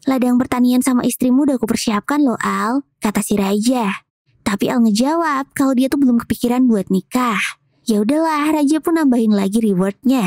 Speaker 1: Ladang pertanian sama istrimu udah aku persiapkan loh Al, kata si Raja. Tapi Al ngejawab kalau dia tuh belum kepikiran buat nikah. Ya udahlah, Raja pun nambahin lagi rewardnya.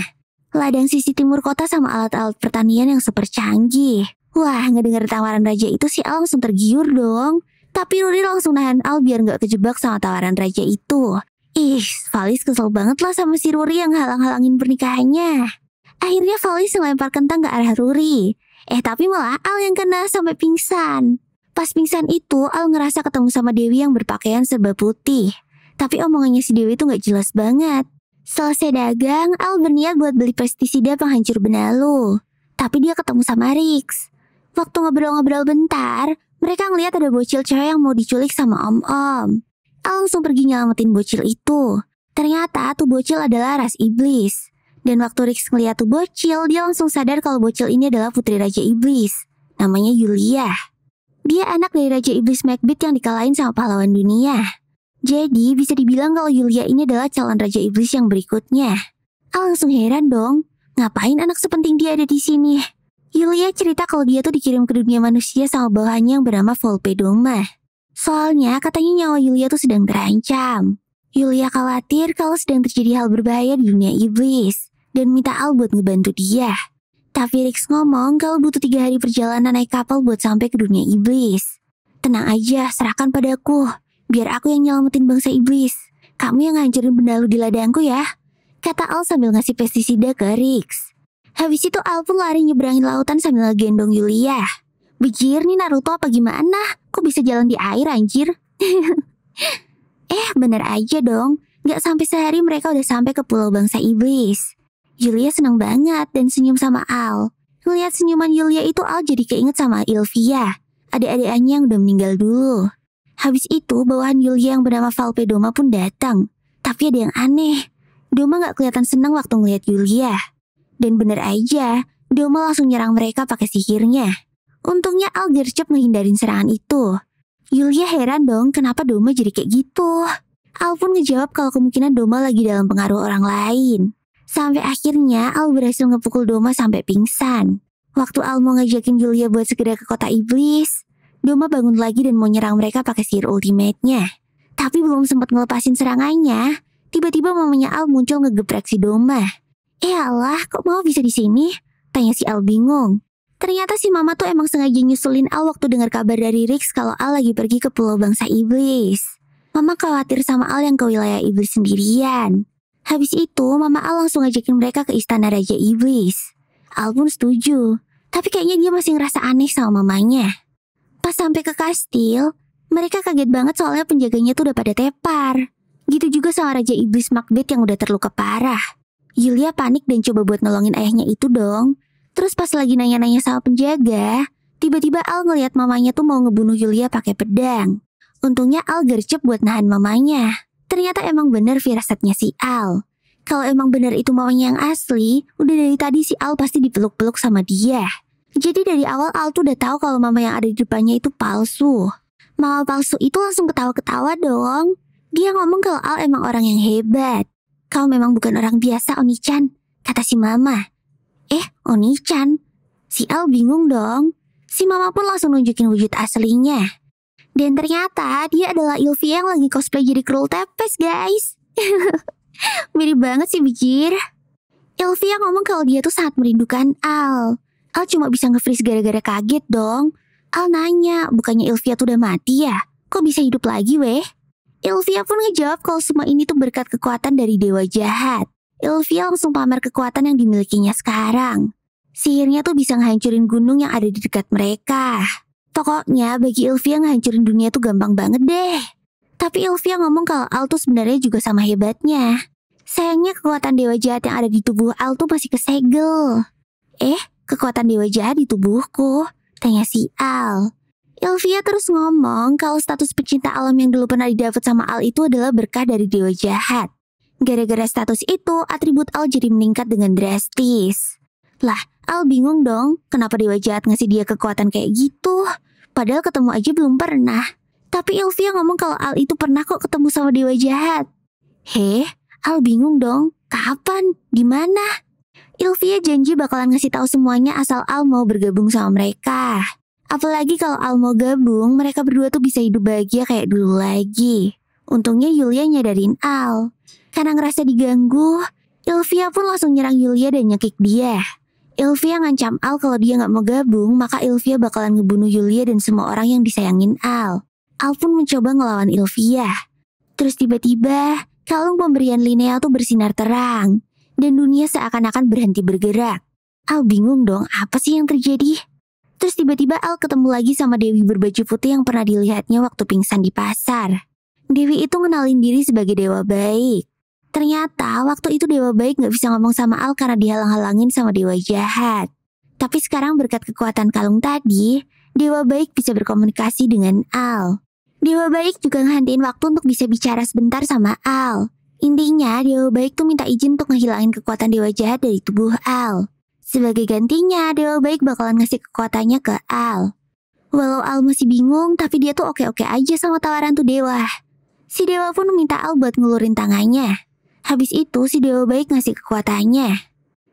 Speaker 1: Ladang sisi timur kota sama alat-alat pertanian yang super canggih. Wah, ngedenger tawaran Raja itu si Al langsung tergiur dong. Tapi Ruri langsung nahan Al biar nggak kejebak sama tawaran Raja itu. Ih, Valis kesel banget lah sama si Ruri yang halang-halangin pernikahannya. Akhirnya Valis melempar kentang ke arah Ruri. Eh, tapi malah Al yang kena sampai pingsan. Pas pingsan itu, Al ngerasa ketemu sama Dewi yang berpakaian serba putih. Tapi omongannya si Dewi itu gak jelas banget. Selesai dagang, Al berniat buat beli pestisida penghancur benalu. Tapi dia ketemu sama Rix. Waktu ngobrol-ngobrol bentar, mereka ngeliat ada bocil cewek yang mau diculik sama om-om. Al langsung pergi nyelamatin bocil itu. Ternyata tuh bocil adalah ras iblis. Dan waktu Rix ngeliat tuh bocil, dia langsung sadar kalau bocil ini adalah putri Raja Iblis. Namanya Yulia. Dia anak dari Raja Iblis Macbeth yang dikalahin sama pahlawan dunia. Jadi bisa dibilang kalau Yulia ini adalah calon raja iblis yang berikutnya. Al ah, langsung heran dong, ngapain anak sepenting dia ada di sini? Yulia cerita kalau dia tuh dikirim ke dunia manusia sama bawahannya yang bernama Volpe Volpedoma. Soalnya katanya nyawa Yulia tuh sedang terancam. Yulia khawatir kalau sedang terjadi hal berbahaya di dunia iblis dan minta Al buat ngebantu dia. Tapi Rix ngomong kalau butuh tiga hari perjalanan naik kapal buat sampai ke dunia iblis. Tenang aja, serahkan padaku. Biar aku yang nyelamatin bangsa iblis. Kamu yang ngancurin benda lu di ladangku ya. Kata Al sambil ngasih pestisida ke Rix. Habis itu Al pun lari nyebrangin lautan sambil gendong Yulia. Bijir nih Naruto apa gimana? Kok bisa jalan di air anjir? *laughs* eh bener aja dong. Gak sampai sehari mereka udah sampai ke pulau bangsa iblis. Yulia senang banget dan senyum sama Al. Melihat senyuman Yulia itu Al jadi keinget sama Ilvia, adik-adiknya yang udah meninggal dulu. Habis itu bawahan Yulia yang bernama Doma pun datang. Tapi ada yang aneh. Doma gak kelihatan senang waktu ngeliat Yulia. Dan bener aja, Doma langsung nyerang mereka pakai sihirnya. Untungnya Al gercep menghindarin serangan itu. Yulia heran dong kenapa Doma jadi kayak gitu. Al pun ngejawab kalau kemungkinan Doma lagi dalam pengaruh orang lain. Sampai akhirnya Al berhasil ngepukul Doma sampai pingsan. Waktu Al mau ngajakin Yulia buat segera ke kota iblis, Doma bangun lagi dan mau nyerang mereka pakai sihir ultimate-nya. Tapi belum sempat ngelepasin serangannya, tiba-tiba mamanya Al muncul ngegeprek si domba. Eh Allah, kok mau bisa di sini? Tanya si Al bingung. Ternyata si mama tuh emang sengaja nyusulin Al waktu dengar kabar dari Rix kalau Al lagi pergi ke pulau bangsa iblis. Mama khawatir sama Al yang ke wilayah iblis sendirian. Habis itu, mama Al langsung ngajakin mereka ke istana Raja Iblis. Al pun setuju, tapi kayaknya dia masih ngerasa aneh sama mamanya. Pas sampai ke kastil, mereka kaget banget soalnya penjaganya tuh udah pada tepar. Gitu juga sama Raja Iblis Macbeth yang udah terluka parah. Yulia panik dan coba buat nolongin ayahnya itu dong. Terus pas lagi nanya-nanya sama penjaga, tiba-tiba Al ngeliat mamanya tuh mau ngebunuh Yulia pakai pedang. Untungnya Al gercep buat nahan mamanya. Ternyata emang bener firasatnya si Al. Kalau emang bener itu mamanya yang asli, udah dari tadi si Al pasti dipeluk-peluk sama dia. Jadi dari awal Al tuh udah tahu kalau mama yang ada di depannya itu palsu. Mama palsu itu langsung ketawa-ketawa dong. Dia ngomong kalau Al emang orang yang hebat. Kau memang bukan orang biasa, Onichan, kata si mama. Eh, Onichan? Si Al bingung dong. Si mama pun langsung nunjukin wujud aslinya. Dan ternyata dia adalah Ilvia yang lagi cosplay jadi Krul Tepes, guys. *laughs* Mirip banget sih, Bijir. yang ngomong kalau dia tuh sangat merindukan Al. Al cuma bisa nge-freeze gara-gara kaget dong. Al nanya, bukannya Ilvia tuh udah mati ya? Kok bisa hidup lagi weh? Ilvia pun ngejawab kalau semua ini tuh berkat kekuatan dari dewa jahat. Ilvia langsung pamer kekuatan yang dimilikinya sekarang. Sihirnya tuh bisa ngehancurin gunung yang ada di dekat mereka. Pokoknya bagi Ilvia ngehancurin dunia tuh gampang banget deh. Tapi Ilvia ngomong kalau Al tuh sebenarnya juga sama hebatnya. Sayangnya kekuatan dewa jahat yang ada di tubuh Al tuh masih kesegel. Eh, Kekuatan Dewa Jahat di tubuhku, tanya si Al. Ilvia terus ngomong kalau status pecinta alam yang dulu pernah didapat sama Al itu adalah berkah dari Dewa Jahat. Gara-gara status itu, atribut Al jadi meningkat dengan drastis. Lah, Al bingung dong kenapa Dewa Jahat ngasih dia kekuatan kayak gitu. Padahal ketemu aja belum pernah. Tapi Ilvia ngomong kalau Al itu pernah kok ketemu sama Dewa Jahat. Heh, Al bingung dong. Kapan? Di mana? Ilvia janji bakalan ngasih tahu semuanya asal Al mau bergabung sama mereka. Apalagi kalau Al mau gabung, mereka berdua tuh bisa hidup bahagia kayak dulu lagi. Untungnya Yulia nyadarin Al. Karena ngerasa diganggu, Ilvia pun langsung nyerang Yulia dan nyekik dia. Ilvia ngancam Al kalau dia nggak mau gabung, maka Ilvia bakalan ngebunuh Yulia dan semua orang yang disayangin Al. Al pun mencoba ngelawan Ilvia. Terus tiba-tiba, kalung pemberian Linnea tuh bersinar terang dan dunia seakan-akan berhenti bergerak. Al bingung dong, apa sih yang terjadi? Terus tiba-tiba Al ketemu lagi sama Dewi berbaju putih yang pernah dilihatnya waktu pingsan di pasar. Dewi itu ngenalin diri sebagai dewa baik. Ternyata waktu itu dewa baik gak bisa ngomong sama Al karena dihalang-halangin sama dewa jahat. Tapi sekarang berkat kekuatan kalung tadi, dewa baik bisa berkomunikasi dengan Al. Dewa baik juga ngehantiin waktu untuk bisa bicara sebentar sama Al. Intinya, Dewa Baik tuh minta izin untuk ngehilangin kekuatan Dewa Jahat dari tubuh Al. Sebagai gantinya, Dewa Baik bakalan ngasih kekuatannya ke Al. Walau Al masih bingung, tapi dia tuh oke-oke aja sama tawaran tuh Dewa. Si Dewa pun minta Al buat ngelurin tangannya. Habis itu, si Dewa Baik ngasih kekuatannya.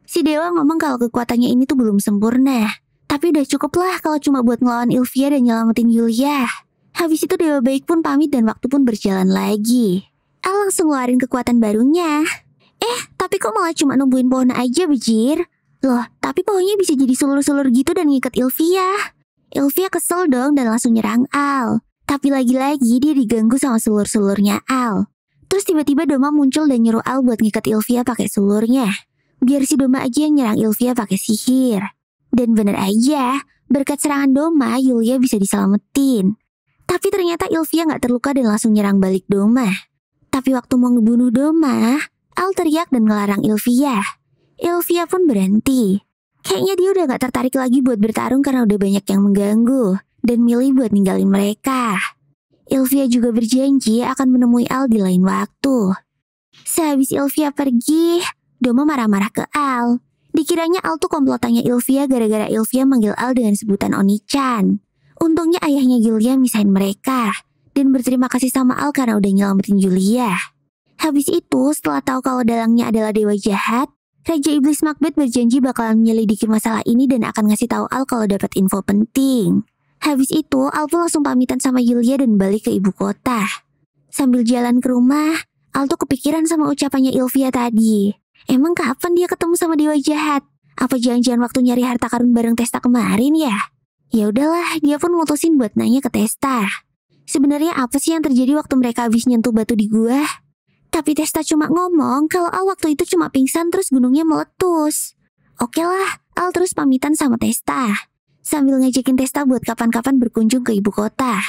Speaker 1: Si Dewa ngomong kalau kekuatannya ini tuh belum sempurna. Tapi udah cukup lah kalau cuma buat ngelawan Ilvia dan nyelamatin Yulia. Habis itu Dewa Baik pun pamit dan waktu pun berjalan lagi. Al langsung ngeluarin kekuatan barunya. Eh, tapi kok malah cuma nubuin pohon aja, Bejir? Loh, tapi pohonnya bisa jadi sulur-sulur gitu dan ngikat Ilvia. Ilvia kesel dong dan langsung nyerang Al. Tapi lagi-lagi dia diganggu sama sulur-sulurnya Al. Terus tiba-tiba Doma muncul dan nyuruh Al buat ngikat Ilvia pakai sulurnya. Biar si Doma aja yang nyerang Ilvia pakai sihir. Dan bener aja, berkat serangan Doma, Yulia bisa diselamatin. Tapi ternyata Ilvia nggak terluka dan langsung nyerang balik Doma. Tapi waktu mau ngebunuh Doma, Al teriak dan ngelarang Ilvia. Ilvia pun berhenti. Kayaknya dia udah gak tertarik lagi buat bertarung karena udah banyak yang mengganggu dan milih buat ninggalin mereka. Ilvia juga berjanji akan menemui Al di lain waktu. Sehabis Ilvia pergi, Doma marah-marah ke Al. Dikiranya Al tuh komplotannya Ilvia gara-gara Ilvia manggil Al dengan sebutan Onichan. Untungnya ayahnya Yulia misahin mereka dan berterima kasih sama Al karena udah nyelamatin Julia. Habis itu, setelah tahu kalau dalangnya adalah dewa jahat, Raja Iblis Macbeth berjanji bakalan menyelidiki masalah ini dan akan ngasih tahu Al kalau dapat info penting. Habis itu, Al pun langsung pamitan sama Julia dan balik ke ibu kota. Sambil jalan ke rumah, Al tuh kepikiran sama ucapannya Ilvia tadi. Emang kapan dia ketemu sama dewa jahat? Apa jangan-jangan waktu nyari harta karun bareng Testa kemarin ya? Ya udahlah, dia pun mutusin buat nanya ke Testa. Sebenarnya apa sih yang terjadi waktu mereka habis nyentuh batu di gua? Tapi Testa cuma ngomong kalau Al waktu itu cuma pingsan terus gunungnya meletus. Oke lah, Al terus pamitan sama Testa. Sambil ngajakin Testa buat kapan-kapan berkunjung ke ibu kota.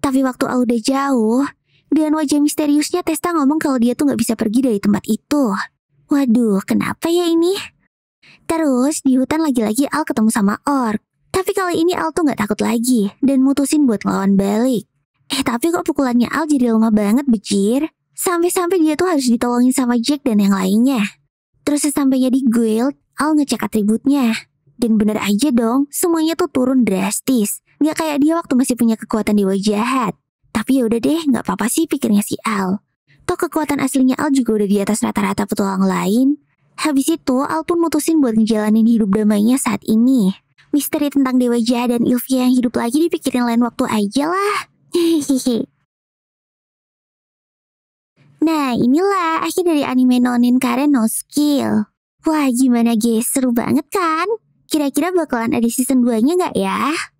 Speaker 1: Tapi waktu Al udah jauh, dengan wajah misteriusnya Testa ngomong kalau dia tuh nggak bisa pergi dari tempat itu. Waduh, kenapa ya ini? Terus di hutan lagi-lagi Al ketemu sama Ork. Tapi kali ini Al tuh nggak takut lagi dan mutusin buat ngelawan balik. Eh tapi kok pukulannya Al jadi lemah banget bejir? Sampai-sampai dia tuh harus ditolongin sama Jack dan yang lainnya. Terus sesampainya di guild, Al ngecek atributnya. Dan bener aja dong, semuanya tuh turun drastis. Gak kayak dia waktu masih punya kekuatan dewa jahat. Tapi yaudah deh, gak apa-apa sih pikirnya si Al. Toh kekuatan aslinya Al juga udah di atas rata-rata petualang lain. Habis itu, Al pun mutusin buat ngejalanin hidup damainya saat ini. Misteri tentang Dewa Jahat dan Ilvia yang hidup lagi dipikirin lain waktu aja lah. *laughs* nah, inilah akhir dari anime Nonin Karen No Skill. Wah, gimana guys? Seru banget kan? Kira-kira bakalan ada season 2-nya nggak ya?